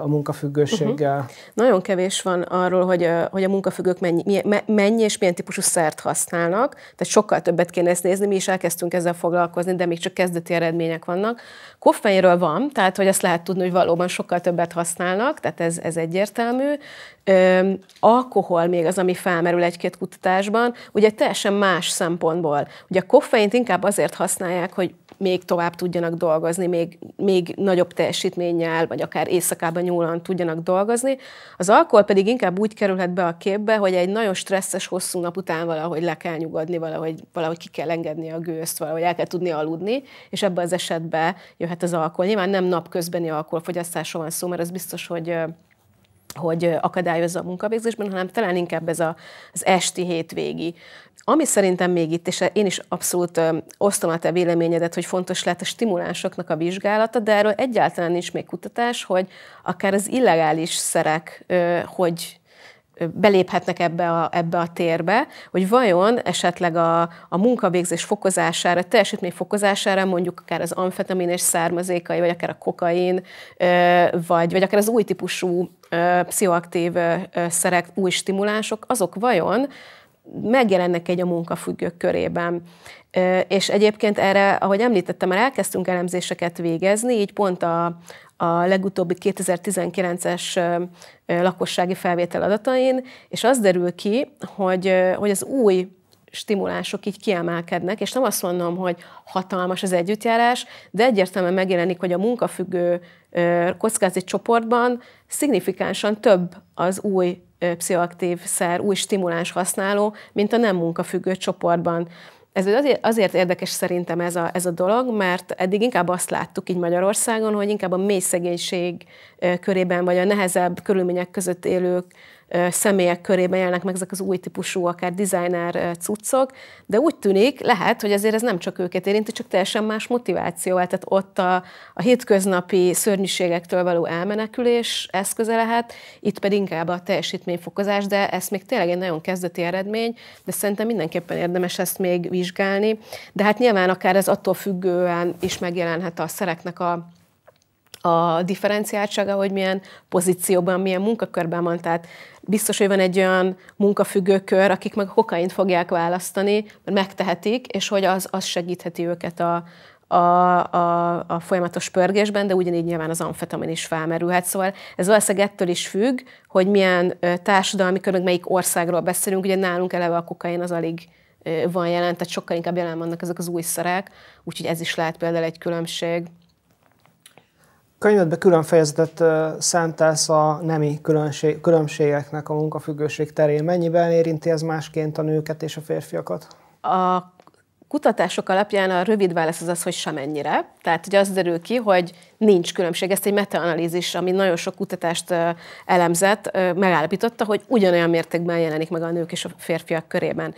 a munkafüggőséggel? Uh-huh. Nagyon kevés van arról, hogy, hogy a munkafüggők mennyi, mennyi és milyen típusú szert használnak, tehát sokkal többet kéne ezt nézni, mi is elkezdtünk ezzel foglalkozni, de még csak kezdeti eredmények vannak. Koffeinről van, tehát hogy azt lehet tudni, hogy valóban sokkal többet használnak, tehát ez, ez egyértelmű. Ö, alkohol még az, ami felmerül egy-két kutatásban, ugye teljesen más szempontból. Ugye a koffeint inkább azért használják, hogy még tovább tudjanak dolgozni, még, még nagyobb teljesítménnyel, vagy akár éjszakában nyúlan tudjanak dolgozni. Az alkohol pedig inkább úgy kerülhet be a képbe, hogy egy nagyon stresszes, hosszú nap után valahogy le kell nyugodni, valahogy, valahogy ki kell engedni a gőzt, valahogy el kell tudni aludni, és ebben az esetben jöhet az alkohol. Nyilván nem napközbeni alkoholfogyasztásról van szó, mert az biztos, hogy hogy akadályozza a munkavégzésben, hanem talán inkább ez a, az esti hétvégi. Ami szerintem még itt, és én is abszolút osztom a te véleményedet, hogy fontos lehet a stimulánsoknak a vizsgálata, de erről egyáltalán nincs még kutatás, hogy akár az illegális szerek, hogy beléphetnek ebbe a, ebbe a térbe, hogy vajon esetleg a, a munkavégzés fokozására, teljesítmény fokozására mondjuk akár az amfetamin és származékai, vagy akár a kokain, vagy, vagy akár az új típusú pszichoaktív szerek, új stimulánsok, azok vajon megjelennek egy a munkafüggők körében. És egyébként erre, ahogy említettem, már elkezdtünk elemzéseket végezni, így pont a, a legutóbbi 2019-es lakossági felvétel adatain, és az derül ki, hogy, hogy az új stimulások így kiemelkednek, és nem azt mondom, hogy hatalmas az együttjárás, de egyértelműen megjelenik, hogy a munkafüggő kockázati csoportban szignifikánsan több az új pszichoaktív szer, új stimuláns használó, mint a nem munkafüggő csoportban. Ez azért, azért érdekes szerintem ez a, ez a dolog, mert eddig inkább azt láttuk így Magyarországon, hogy inkább a mély szegénység körében, vagy a nehezebb körülmények között élők személyek körében jelennek meg ezek az új típusú, akár designer cuccok, de úgy tűnik, lehet, hogy azért ez nem csak őket érinti, csak teljesen más motiváció. Tehát ott a, a hétköznapi szörnyűségektől való elmenekülés eszköze lehet, itt pedig inkább a teljesítményfokozás, de ez még tényleg egy nagyon kezdeti eredmény, de szerintem mindenképpen érdemes ezt még vizsgálni. De hát nyilván akár ez attól függően is megjelenhet a szereknek a a differenciáltsága, hogy milyen pozícióban, milyen munkakörben van, tehát biztos, hogy van egy olyan munkafüggőkör, akik meg a kokaint fogják választani, mert megtehetik, és hogy az, az segítheti őket a, a, a, a folyamatos pörgésben, de ugyanígy nyilván az amfetamin is felmerülhet. Szóval ez valószínűleg ettől is függ, hogy milyen társadalmi kör, meg melyik országról beszélünk. Ugye nálunk eleve a kokain az alig van jelen, tehát sokkal inkább jelen vannak ezek az új szerek, úgyhogy ez is lehet például egy különbség. Könyvedben külön fejezetet szentelsz a nemi különbség, különbségeknek a munkafüggőség terén. Mennyiben érinti ez másként a nőket és a férfiakat? A kutatások alapján a rövid válasz az az, hogy semennyire. Tehát ugye az derül ki, hogy nincs különbség. Ezt egy metaanalízis, ami nagyon sok kutatást elemzett, megállapította, hogy ugyanolyan mértékben jelenik meg a nők és a férfiak körében.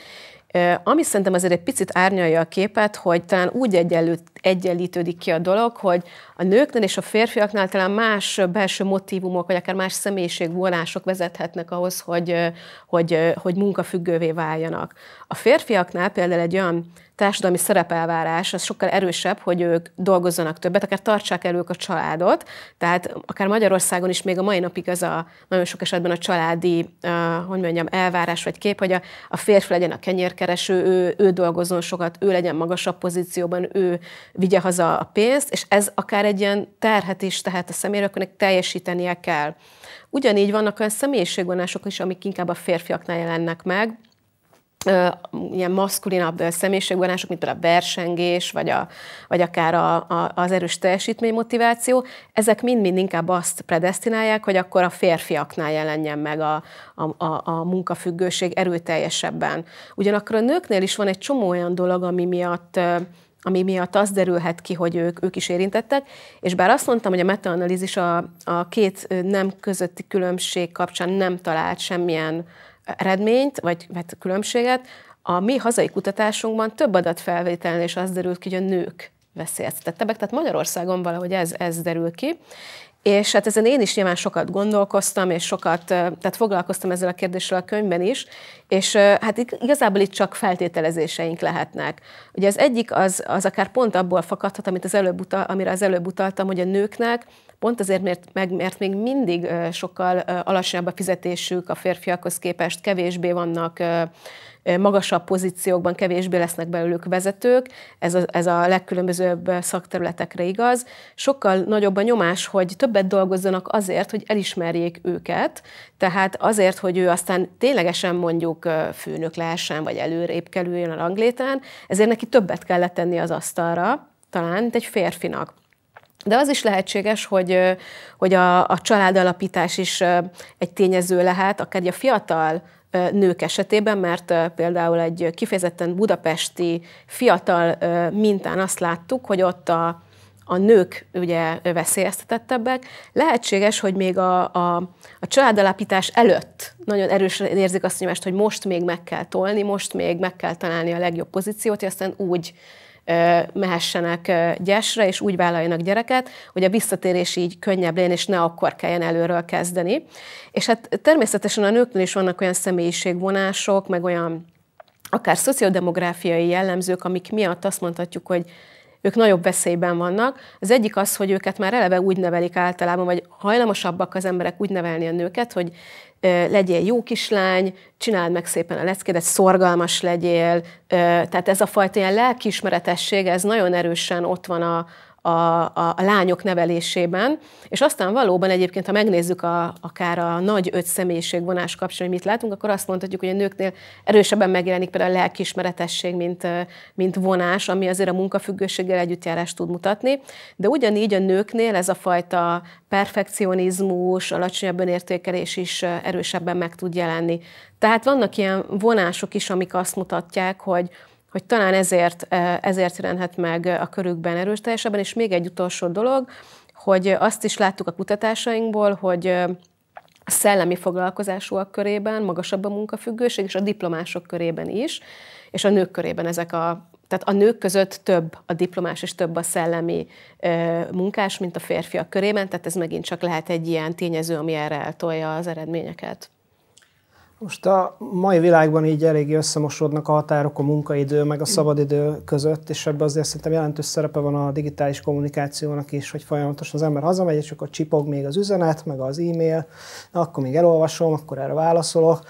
Ami szerintem azért egy picit árnyalja a képet, hogy talán úgy egyenlő, egyenlítődik ki a dolog, hogy a nőknél és a férfiaknál talán más belső motivumok, vagy akár más személyiségvonások vezethetnek ahhoz, hogy, hogy, hogy munkafüggővé váljanak. A férfiaknál például egy olyan társadalmi szerepelvárás, az sokkal erősebb, hogy ők dolgozzanak többet, akár tartsák el ők a családot. Tehát akár Magyarországon is még a mai napig az a nagyon sok esetben a családi, uh, hogy mondjam, elvárás vagy kép, hogy a, a férfi legyen a kenyérkereső, ő, ő dolgozzon sokat, ő legyen magasabb pozícióban, ő vigye haza a pénzt, és ez akár egy ilyen terhet is tehet a személyre, akinek teljesítenie kell. Ugyanígy vannak olyan személyiségvonások is, amik inkább a férfiaknál jelennek meg, ilyen maszkulinabb személyiségvonások, mint például a versengés, vagy, a, vagy akár a, a, az erős teljesítmény motiváció. ezek mind-mind inkább azt predestinálják, hogy akkor a férfiaknál jelenjen meg a, a, a, a munkafüggőség erőteljesebben. Ugyanakkor a nőknél is van egy csomó olyan dolog, ami miatt ami miatt az derülhet ki, hogy ők, ők is érintettek, és bár azt mondtam, hogy a metaanalízis a, a két nem közötti különbség kapcsán nem talált semmilyen eredményt, vagy hát különbséget, a mi hazai kutatásunkban több adatfelvételen is az derült ki, hogy a nők veszélyeztettebbek. tehát Magyarországon valahogy ez, ez derül ki, és hát ezen én is nyilván sokat gondolkoztam, és sokat, tehát foglalkoztam ezzel a kérdéssel a könyvben is, és hát igazából itt csak feltételezéseink lehetnek. Ugye az egyik az, az akár pont abból fakadhat, amit az előbb utal, amire az előbb utaltam, hogy a nőknek pont azért, mert, mert még mindig sokkal alacsonyabb a fizetésük a férfiakhoz képest, kevésbé vannak magasabb pozíciókban kevésbé lesznek belőlük vezetők, ez a, ez a legkülönbözőbb szakterületekre igaz. Sokkal nagyobb a nyomás, hogy többet dolgozzanak azért, hogy elismerjék őket, tehát azért, hogy ő aztán ténylegesen mondjuk főnök lehessen, vagy előrébb kerüljön a ranglétán, ezért neki többet kellett tenni az asztalra, talán, mint egy férfinak. De az is lehetséges, hogy, hogy a, a családalapítás is egy tényező lehet, akár a fiatal nők esetében, mert például egy kifejezetten budapesti fiatal mintán azt láttuk, hogy ott a, a nők ugye veszélyeztetettebbek. Lehetséges, hogy még a, a, a családalapítás előtt nagyon erősen érzik azt nyomást, hogy most még meg kell tolni, most még meg kell találni a legjobb pozíciót, és aztán úgy mehessenek gyesre, és úgy vállaljanak gyereket, hogy a visszatérés így könnyebb lén, és ne akkor kelljen előről kezdeni. És hát természetesen a nőknél is vannak olyan személyiségvonások, meg olyan akár szociodemográfiai jellemzők, amik miatt azt mondhatjuk, hogy ők nagyobb veszélyben vannak. Az egyik az, hogy őket már eleve úgy nevelik általában, vagy hajlamosabbak az emberek úgy nevelni a nőket, hogy legyél jó kislány, csináld meg szépen a leckédet, szorgalmas legyél. Tehát ez a fajta ilyen lelkiismeretesség, ez nagyon erősen ott van a, a, a, a lányok nevelésében, és aztán valóban egyébként, ha megnézzük a, akár a nagy öt személyiségvonás kapcsán, hogy mit látunk, akkor azt mondhatjuk, hogy a nőknél erősebben megjelenik például a lelkismeretesség, mint, mint vonás, ami azért a munkafüggőséggel együttjárást tud mutatni, de ugyanígy a nőknél ez a fajta perfekcionizmus, alacsonyabb önértékelés is erősebben meg tud jelenni. Tehát vannak ilyen vonások is, amik azt mutatják, hogy, hogy talán ezért, e, ezért jelenhet meg e, a körükben erős És még egy utolsó dolog, hogy azt is láttuk a kutatásainkból, hogy e, a szellemi foglalkozásúak körében magasabb a munkafüggőség, és a diplomások körében is, és a nők körében ezek a tehát a nők között több a diplomás és több a szellemi ö, munkás, mint a férfiak körében, tehát ez megint csak lehet egy ilyen tényező, ami erre eltolja az eredményeket. Most a mai világban így eléggé összemosódnak a határok a munkaidő meg a mm. szabadidő között, és ebben azért szerintem jelentős szerepe van a digitális kommunikációnak is, hogy folyamatosan az ember hazamegy, és akkor csipog még az üzenet, meg az e-mail, akkor még elolvasom, akkor erre válaszolok,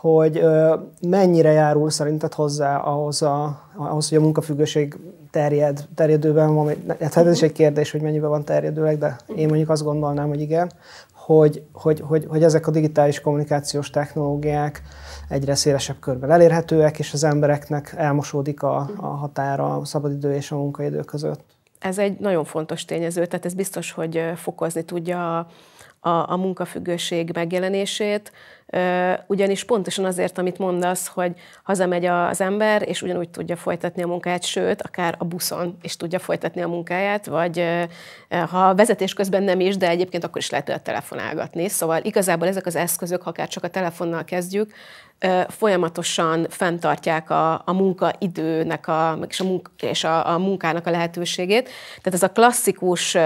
hogy mennyire járul szerinted hozzá ahhoz, a, ahhoz hogy a munkafüggőség terjed, terjedőben van, hát ez is egy kérdés, hogy mennyiben van terjedőleg, de én mondjuk azt gondolnám, hogy igen, hogy, hogy, hogy, hogy ezek a digitális kommunikációs technológiák egyre szélesebb körben elérhetőek, és az embereknek elmosódik a, a határa a szabadidő és a munkaidő között. Ez egy nagyon fontos tényező, tehát ez biztos, hogy fokozni tudja a a, a munkafüggőség megjelenését, ugyanis pontosan azért, amit mondasz, hogy hazamegy az ember, és ugyanúgy tudja folytatni a munkáját, sőt, akár a buszon is tudja folytatni a munkáját, vagy ha a vezetés közben nem is, de egyébként akkor is lehet a telefonálgatni. Szóval igazából ezek az eszközök, ha akár csak a telefonnal kezdjük, folyamatosan fenntartják a, a munkaidőnek a, és, a, munk és a, a munkának a lehetőségét. Tehát ez a klasszikus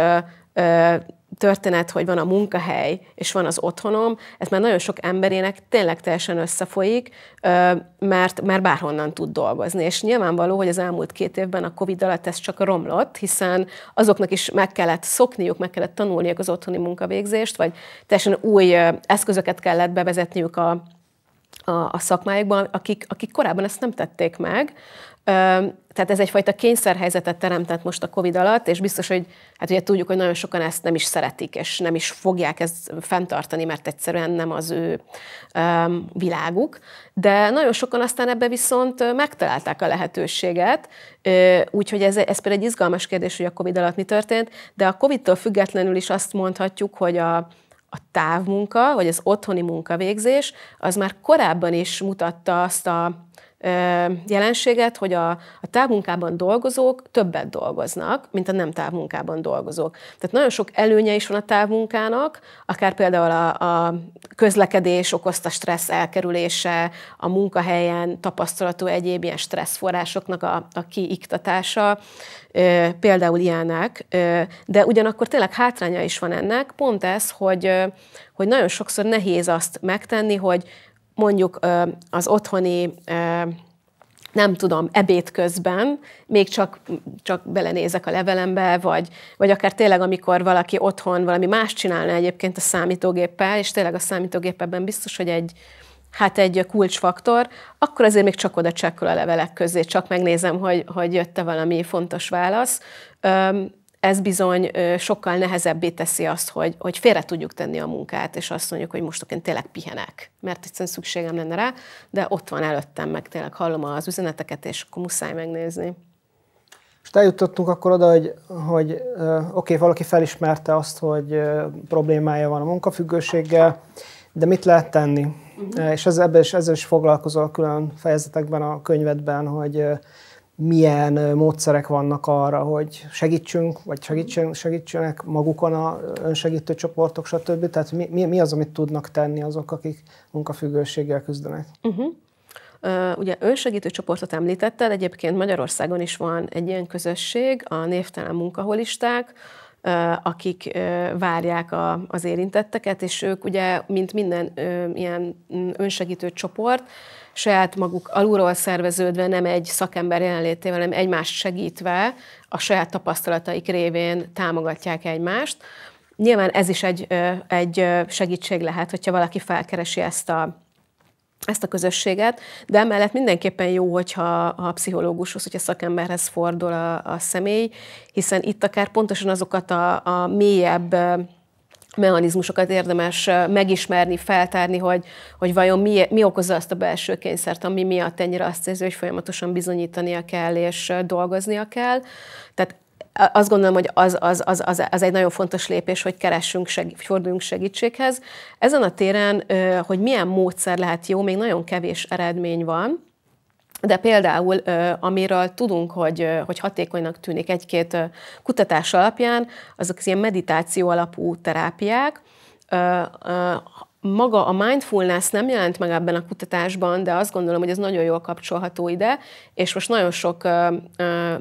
történet, hogy van a munkahely, és van az otthonom, ez már nagyon sok emberének tényleg teljesen összefolyik, mert már bárhonnan tud dolgozni. És nyilvánvaló, hogy az elmúlt két évben a Covid alatt ez csak romlott, hiszen azoknak is meg kellett szokniuk, meg kellett tanulniuk az otthoni munkavégzést, vagy teljesen új eszközöket kellett bevezetniük a a, a szakmájukban, akik, akik korábban ezt nem tették meg. Tehát ez egyfajta kényszerhelyzetet teremtett most a COVID alatt, és biztos, hogy hát ugye tudjuk, hogy nagyon sokan ezt nem is szeretik, és nem is fogják ezt fenntartani, mert egyszerűen nem az ő um, világuk. De nagyon sokan aztán ebbe viszont megtalálták a lehetőséget, úgyhogy ez, ez például egy izgalmas kérdés, hogy a COVID alatt mi történt, de a COVID-tól függetlenül is azt mondhatjuk, hogy a a távmunka, vagy az otthoni munkavégzés, az már korábban is mutatta azt a jelenséget, hogy a, a távmunkában dolgozók többet dolgoznak, mint a nem távmunkában dolgozók. Tehát nagyon sok előnye is van a távmunkának, akár például a, a közlekedés okozta stressz elkerülése, a munkahelyen tapasztalatú egyéb ilyen stresszforrásoknak a, a kiiktatása, például ilyenek, de ugyanakkor tényleg hátránya is van ennek, pont ez, hogy, hogy nagyon sokszor nehéz azt megtenni, hogy mondjuk az otthoni nem tudom, ebéd közben, még csak, csak belenézek a levelembe, vagy, vagy akár tényleg, amikor valaki otthon valami más csinálna egyébként a számítógéppel, és tényleg a számítógépben biztos, hogy egy, hát egy kulcsfaktor, akkor azért még csak oda csekkol a levelek közé, csak megnézem, hogy, hogy jött-e valami fontos válasz ez bizony sokkal nehezebbé teszi azt, hogy, hogy félre tudjuk tenni a munkát, és azt mondjuk, hogy most én tényleg pihenek, mert egyszerűen szükségem lenne rá, de ott van előttem, meg tényleg hallom az üzeneteket, és akkor muszáj megnézni. És eljutottunk akkor oda, hogy, hogy oké, okay, valaki felismerte azt, hogy problémája van a munkafüggőséggel, de mit lehet tenni? Uh-huh. És ezzel, is, ezzel is foglalkozol külön fejezetekben a könyvedben, hogy milyen módszerek vannak arra, hogy segítsünk, vagy segítsen, segítsenek magukon a önsegítő csoportok, stb. Tehát mi, mi, mi az, amit tudnak tenni azok, akik munkafüggőséggel küzdenek? Uh-huh. Uh, ugye önsegítő csoportot említetted, egyébként Magyarországon is van egy ilyen közösség, a névtelen munkaholisták, uh, akik uh, várják a, az érintetteket, és ők ugye, mint minden ilyen mm, önsegítő csoport, saját maguk alulról szerveződve, nem egy szakember jelenlétével, hanem egymást segítve a saját tapasztalataik révén támogatják egymást. Nyilván ez is egy, egy segítség lehet, hogyha valaki felkeresi ezt a, ezt a közösséget, de emellett mindenképpen jó, hogyha a pszichológushoz, hogyha szakemberhez fordul a, a személy, hiszen itt akár pontosan azokat a, a mélyebb mechanizmusokat érdemes megismerni, feltárni, hogy, hogy vajon mi, mi okozza azt a belső kényszert, ami miatt ennyire azt érzi, hogy folyamatosan bizonyítania kell és dolgoznia kell. Tehát azt gondolom, hogy az, az, az, az, az egy nagyon fontos lépés, hogy keressünk, seg, forduljunk segítséghez. Ezen a téren, hogy milyen módszer lehet jó, még nagyon kevés eredmény van de például, amiről tudunk, hogy, hogy hatékonynak tűnik egy-két kutatás alapján, azok az ilyen meditáció alapú terápiák, maga a mindfulness nem jelent meg ebben a kutatásban, de azt gondolom, hogy ez nagyon jól kapcsolható ide, és most nagyon sok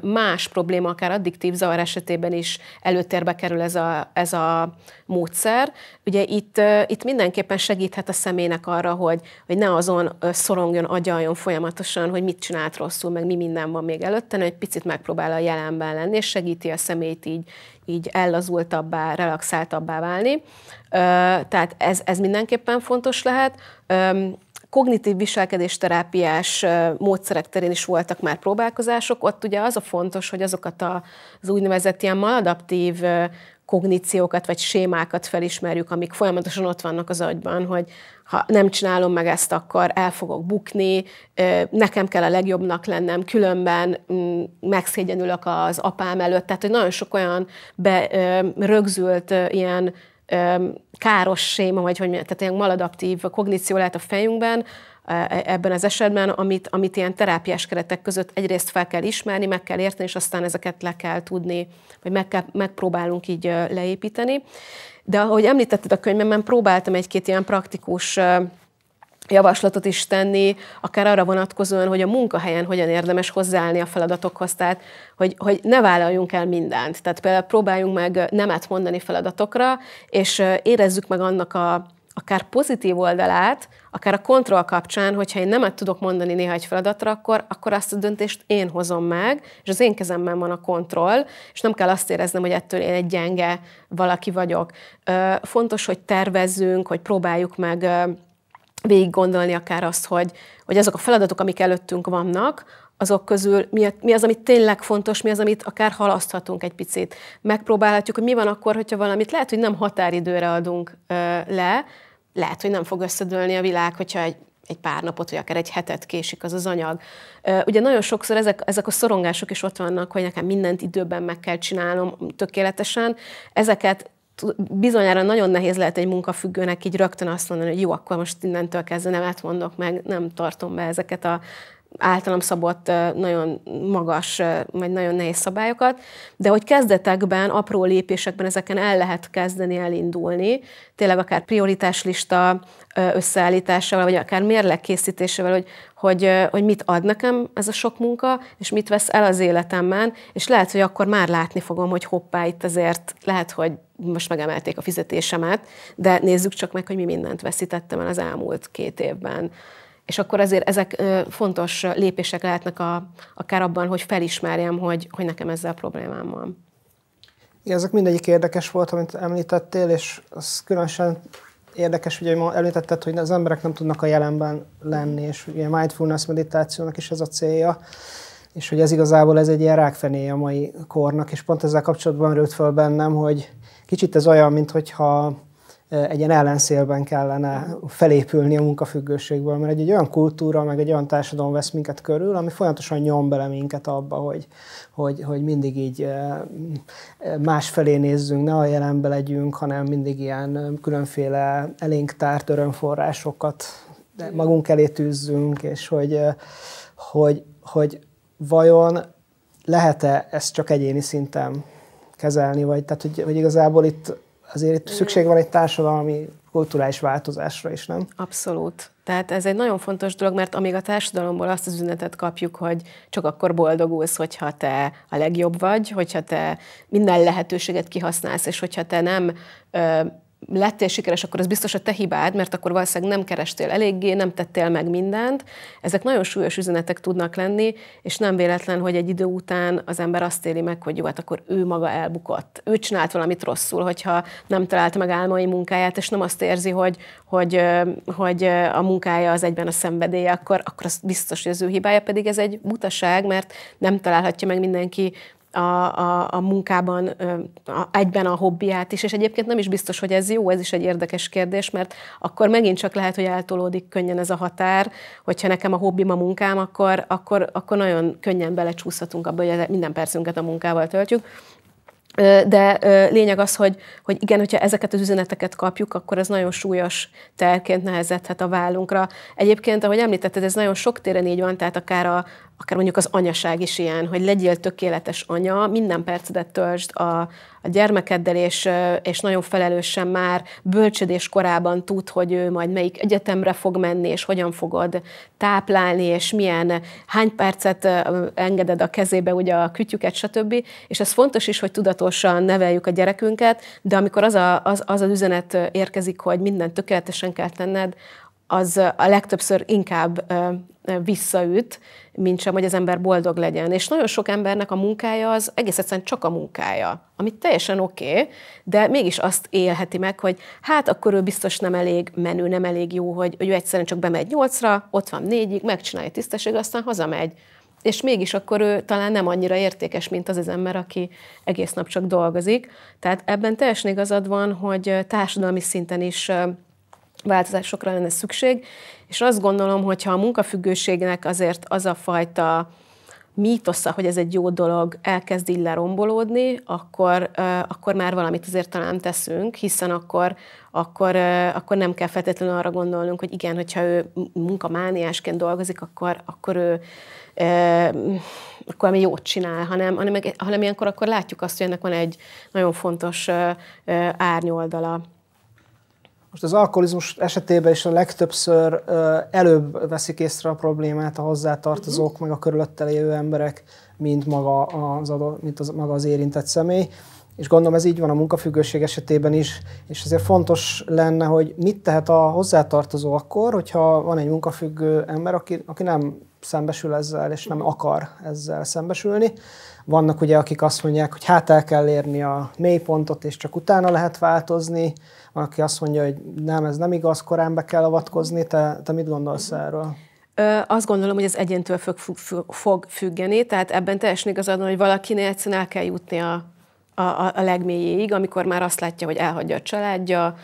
más probléma, akár addiktív zavar esetében is előtérbe kerül ez a, ez a módszer. Ugye itt, itt mindenképpen segíthet a személynek arra, hogy, hogy ne azon szorongjon, agyaljon folyamatosan, hogy mit csinált rosszul, meg mi minden van még előtte, hanem egy picit megpróbál a jelenben lenni, és segíti a személyt így így ellazultabbá, relaxáltabbá válni. Tehát ez, ez mindenképpen fontos lehet. Kognitív viselkedésterápiás módszerek terén is voltak már próbálkozások. Ott ugye az a fontos, hogy azokat az úgynevezett ilyen maladaptív kogníciókat vagy sémákat felismerjük, amik folyamatosan ott vannak az agyban, hogy ha nem csinálom meg ezt, akkor el fogok bukni, nekem kell a legjobbnak lennem, különben mm, megszégyenülök az apám előtt. Tehát, hogy nagyon sok olyan berögzült rögzült ilyen káros séma, vagy hogy tehát ilyen maladaptív kogníció lehet a fejünkben, E, e, ebben az esetben, amit, amit ilyen terápiás keretek között egyrészt fel kell ismerni, meg kell érteni, és aztán ezeket le kell tudni, vagy meg kell, megpróbálunk így leépíteni. De ahogy említetted a könyvemben, próbáltam egy-két ilyen praktikus javaslatot is tenni, akár arra vonatkozóan, hogy a munkahelyen hogyan érdemes hozzáállni a feladatokhoz, tehát hogy, hogy ne vállaljunk el mindent. Tehát például próbáljunk meg nemet mondani feladatokra, és érezzük meg annak a, akár pozitív oldalát, akár a kontroll kapcsán, hogyha én nemet tudok mondani néha egy feladatra, akkor, akkor azt a döntést én hozom meg, és az én kezemben van a kontroll, és nem kell azt éreznem, hogy ettől én egy gyenge valaki vagyok. Fontos, hogy tervezzünk, hogy próbáljuk meg végig gondolni akár azt, hogy, hogy azok a feladatok, amik előttünk vannak, azok közül mi, mi az, amit tényleg fontos, mi az, amit akár halaszthatunk egy picit. Megpróbálhatjuk, hogy mi van akkor, hogyha valamit lehet, hogy nem határidőre adunk ö, le, lehet, hogy nem fog összedőlni a világ, hogyha egy egy pár napot, vagy akár egy hetet késik az az anyag. Ugye nagyon sokszor ezek, ezek a szorongások is ott vannak, hogy nekem mindent időben meg kell csinálnom tökéletesen. Ezeket bizonyára nagyon nehéz lehet egy munkafüggőnek így rögtön azt mondani, hogy jó, akkor most innentől kezdve nem átmondok meg, nem tartom be ezeket a általam szabott nagyon magas, vagy nagyon nehéz szabályokat, de hogy kezdetekben, apró lépésekben ezeken el lehet kezdeni elindulni, tényleg akár prioritáslista összeállításával, vagy akár mérleg készítésével, hogy, hogy, hogy mit ad nekem ez a sok munka, és mit vesz el az életemben, és lehet, hogy akkor már látni fogom, hogy hoppá, itt azért lehet, hogy most megemelték a fizetésemet, de nézzük csak meg, hogy mi mindent veszítettem el az elmúlt két évben és akkor azért ezek fontos lépések lehetnek a, akár abban, hogy felismerjem, hogy, hogy nekem ezzel problémám van. Igen, ezek mindegyik érdekes volt, amit említettél, és az különösen érdekes, ugye ma említetted, hogy az emberek nem tudnak a jelenben lenni, és ugye mindfulness meditációnak is ez a célja, és hogy ez igazából ez egy ilyen rákfené a mai kornak, és pont ezzel kapcsolatban rőtt fel bennem, hogy kicsit ez olyan, mint hogyha egy ilyen ellenszélben kellene felépülni a munkafüggőségből, mert egy, egy olyan kultúra, meg egy olyan társadalom vesz minket körül, ami folyamatosan nyom bele minket abba, hogy, hogy, hogy mindig így felé nézzünk, ne a jelenbe legyünk, hanem mindig ilyen különféle elénk tárt örömforrásokat magunk elé tűzzünk, és hogy, hogy, hogy vajon lehet-e ezt csak egyéni szinten kezelni, vagy tehát, hogy, hogy igazából itt azért itt szükség van egy társadalmi kulturális változásra is, nem? Abszolút. Tehát ez egy nagyon fontos dolog, mert amíg a társadalomból azt az üzenetet kapjuk, hogy csak akkor boldogulsz, hogyha te a legjobb vagy, hogyha te minden lehetőséget kihasználsz, és hogyha te nem ö, lettél sikeres, akkor ez biztos a te hibád, mert akkor valószínűleg nem kerestél eléggé, nem tettél meg mindent. Ezek nagyon súlyos üzenetek tudnak lenni, és nem véletlen, hogy egy idő után az ember azt éli meg, hogy jó, hát akkor ő maga elbukott. Ő csinált valamit rosszul, hogyha nem találta meg álmai munkáját, és nem azt érzi, hogy, hogy, hogy a munkája az egyben a szenvedélye, akkor, akkor az biztos, hogy az ő hibája, pedig ez egy butaság, mert nem találhatja meg mindenki a, a, a munkában a, egyben a hobbiát is, és egyébként nem is biztos, hogy ez jó, ez is egy érdekes kérdés, mert akkor megint csak lehet, hogy eltolódik könnyen ez a határ, hogyha nekem a hobbim a munkám, akkor, akkor, akkor nagyon könnyen belecsúszhatunk abba, hogy minden percünket a munkával töltjük. De lényeg az, hogy, hogy igen, hogyha ezeket az üzeneteket kapjuk, akkor ez nagyon súlyos terként nehezethet a vállunkra. Egyébként, ahogy említetted, ez nagyon sok téren így van, tehát akár a, akár mondjuk az anyaság is ilyen, hogy legyél tökéletes anya, minden percedet töltsd a, a gyermekeddel, és, és nagyon felelősen már bölcsödés korában tud, hogy ő majd melyik egyetemre fog menni, és hogyan fogod táplálni, és milyen, hány percet engeded a kezébe ugye a kütyüket, stb. És ez fontos is, hogy tudatosan neveljük a gyerekünket, de amikor az a, az, az, az üzenet érkezik, hogy mindent tökéletesen kell tenned, az a legtöbbször inkább visszaüt, mint sem, hogy az ember boldog legyen. És nagyon sok embernek a munkája az egész egyszerűen csak a munkája, ami teljesen oké, okay, de mégis azt élheti meg, hogy hát akkor ő biztos nem elég menő, nem elég jó, hogy, hogy ő egyszerűen csak bemegy nyolcra, ott van négyig, megcsinálja tisztesség, aztán hazamegy. És mégis akkor ő talán nem annyira értékes, mint az az ember, aki egész nap csak dolgozik. Tehát ebben teljesen igazad van, hogy társadalmi szinten is változásokra lenne szükség, és azt gondolom, hogy ha a munkafüggőségnek azért az a fajta mítosza, hogy ez egy jó dolog, elkezd így lerombolódni, akkor, akkor már valamit azért talán teszünk, hiszen akkor, akkor, akkor nem kell feltétlenül arra gondolnunk, hogy igen, hogyha ő munkamániásként dolgozik, akkor, akkor ő akkor ami jót csinál, hanem, hanem, hanem ilyenkor akkor látjuk azt, hogy ennek van egy nagyon fontos árnyoldala. Most az alkoholizmus esetében is a legtöbbször előbb veszik észre a problémát a hozzátartozók, uh-huh. meg a körülöttel élő emberek, mint maga az, adó, mint az, maga az érintett személy. És gondolom ez így van a munkafüggőség esetében is, és azért fontos lenne, hogy mit tehet a hozzátartozó akkor, hogyha van egy munkafüggő ember, aki, aki nem szembesül ezzel, és nem akar ezzel szembesülni. Vannak ugye, akik azt mondják, hogy hát el kell érni a mélypontot, és csak utána lehet változni van, aki azt mondja, hogy nem, ez nem igaz, korán be kell avatkozni. Te, te mit gondolsz erről? Ö, azt gondolom, hogy ez egyéntől fog, fog, fog függeni, tehát ebben teljesen igazad van, hogy valakinél egyszerűen el kell jutni a, a, a legmélyéig, amikor már azt látja, hogy elhagyja a családja,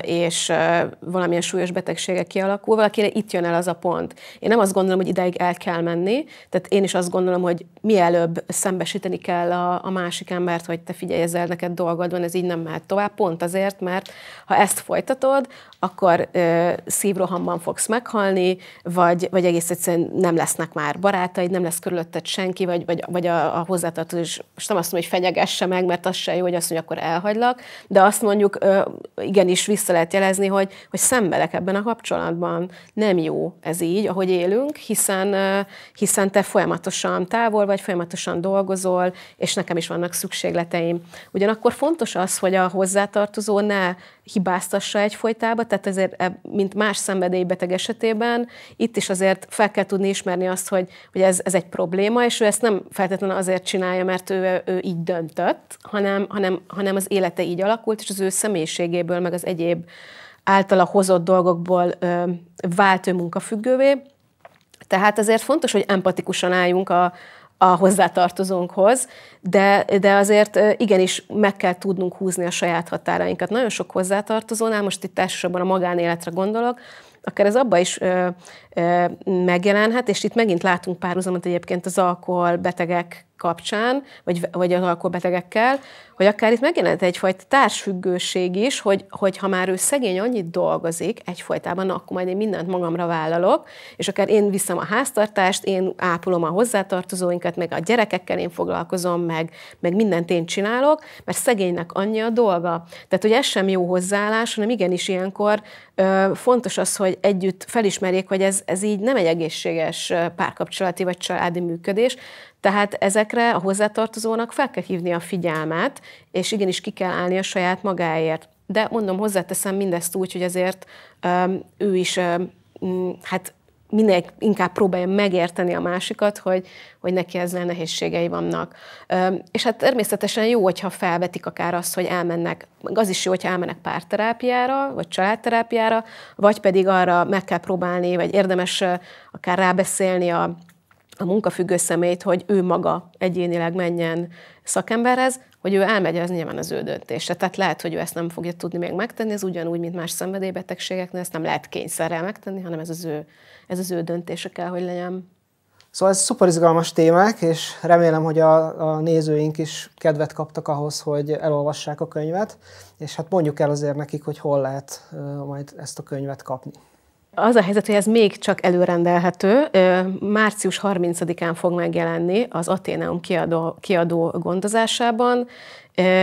és valamilyen súlyos betegsége kialakul, valakire itt jön el az a pont. Én nem azt gondolom, hogy ideig el kell menni, tehát én is azt gondolom, hogy mielőbb szembesíteni kell a, a másik embert, hogy te figyelj, ezzel neked dolgod van, ez így nem mehet tovább, pont azért, mert ha ezt folytatod, akkor ö, szívrohamban fogsz meghalni, vagy, vagy egész egyszerűen nem lesznek már barátaid, nem lesz körülötted senki, vagy, vagy, vagy a, a hozzátartozó, és most nem azt mondom, hogy fenyegesse meg, mert az se jó, hogy azt mondja, akkor elhagylak, de azt mondjuk, ö, igen, is vissza lehet jelezni, hogy, hogy szenvedek ebben a kapcsolatban. Nem jó ez így, ahogy élünk, hiszen, hiszen te folyamatosan távol vagy, folyamatosan dolgozol, és nekem is vannak szükségleteim. Ugyanakkor fontos az, hogy a hozzátartozó ne hibáztassa egyfolytában, tehát azért, mint más szenvedélybeteg esetében, itt is azért fel kell tudni ismerni azt, hogy, hogy ez, ez egy probléma, és ő ezt nem feltétlenül azért csinálja, mert ő, ő így döntött, hanem, hanem, hanem az élete így alakult, és az ő személyiségéből, meg az egyéb általa hozott dolgokból ö, vált ő munkafüggővé. Tehát azért fontos, hogy empatikusan álljunk a, a hozzátartozónkhoz, de, de azért igenis meg kell tudnunk húzni a saját határainkat. Nagyon sok hozzátartozónál, most itt elsősorban a magánéletre gondolok, akár ez abba is ö, ö, megjelenhet, és itt megint látunk párhuzamot egyébként az betegek kapcsán, vagy, vagy az alkoholbetegekkel, hogy akár itt megjelent egyfajta társfüggőség is, hogy, hogy ha már ő szegény annyit dolgozik egyfajtában, na, akkor majd én mindent magamra vállalok, és akár én viszem a háztartást, én ápolom a hozzátartozóinkat, meg a gyerekekkel én foglalkozom, meg, meg mindent én csinálok, mert szegénynek annyi a dolga. Tehát, hogy ez sem jó hozzáállás, hanem igenis ilyenkor ö, fontos az, hogy együtt felismerjék, hogy ez, ez így nem egy egészséges párkapcsolati vagy családi működés, tehát ezekre a hozzátartozónak fel kell hívni a figyelmet, és igenis ki kell állni a saját magáért. De mondom, hozzáteszem mindezt úgy, hogy azért um, ő is um, hát minél inkább próbálja megérteni a másikat, hogy, hogy neki ezzel nehézségei vannak. Üm, és hát természetesen jó, hogyha felvetik akár azt, hogy elmennek, az is jó, hogyha elmennek párterápiára, vagy családterápiára, vagy pedig arra meg kell próbálni, vagy érdemes akár rábeszélni a a munkafüggő szemét, hogy ő maga egyénileg menjen szakemberhez, hogy ő elmegy, az nyilván az ő döntése. Tehát lehet, hogy ő ezt nem fogja tudni még megtenni, ez ugyanúgy, mint más szenvedélybetegségeknél, ezt nem lehet kényszerrel megtenni, hanem ez az ő, ez az ő döntése kell, hogy legyen. Szóval ez szuper izgalmas témák, és remélem, hogy a, a nézőink is kedvet kaptak ahhoz, hogy elolvassák a könyvet, és hát mondjuk el azért nekik, hogy hol lehet uh, majd ezt a könyvet kapni. Az a helyzet, hogy ez még csak előrendelhető. Március 30-án fog megjelenni az Athénaum kiadó, kiadó gondozásában,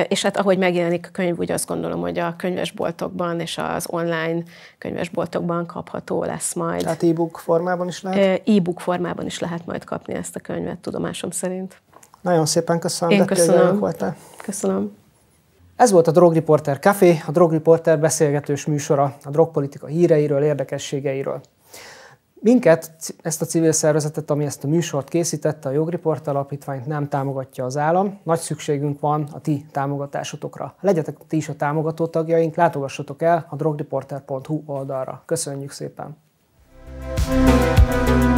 és hát ahogy megjelenik a könyv, úgy azt gondolom, hogy a könyvesboltokban és az online könyvesboltokban kapható lesz majd. Tehát e-book formában is lehet? E-book formában is lehet majd kapni ezt a könyvet, tudomásom szerint. Nagyon szépen köszönöm, Én köszönöm. Köszönöm. Ez volt a Reporter Café, a Reporter beszélgetős műsora a drogpolitika híreiről, érdekességeiről. Minket, ezt a civil szervezetet, ami ezt a műsort készítette, a Jogriport Alapítványt nem támogatja az állam. Nagy szükségünk van a ti támogatásotokra. Legyetek ti is a támogató tagjaink, látogassatok el a drogreporter.hu oldalra. Köszönjük szépen! thank you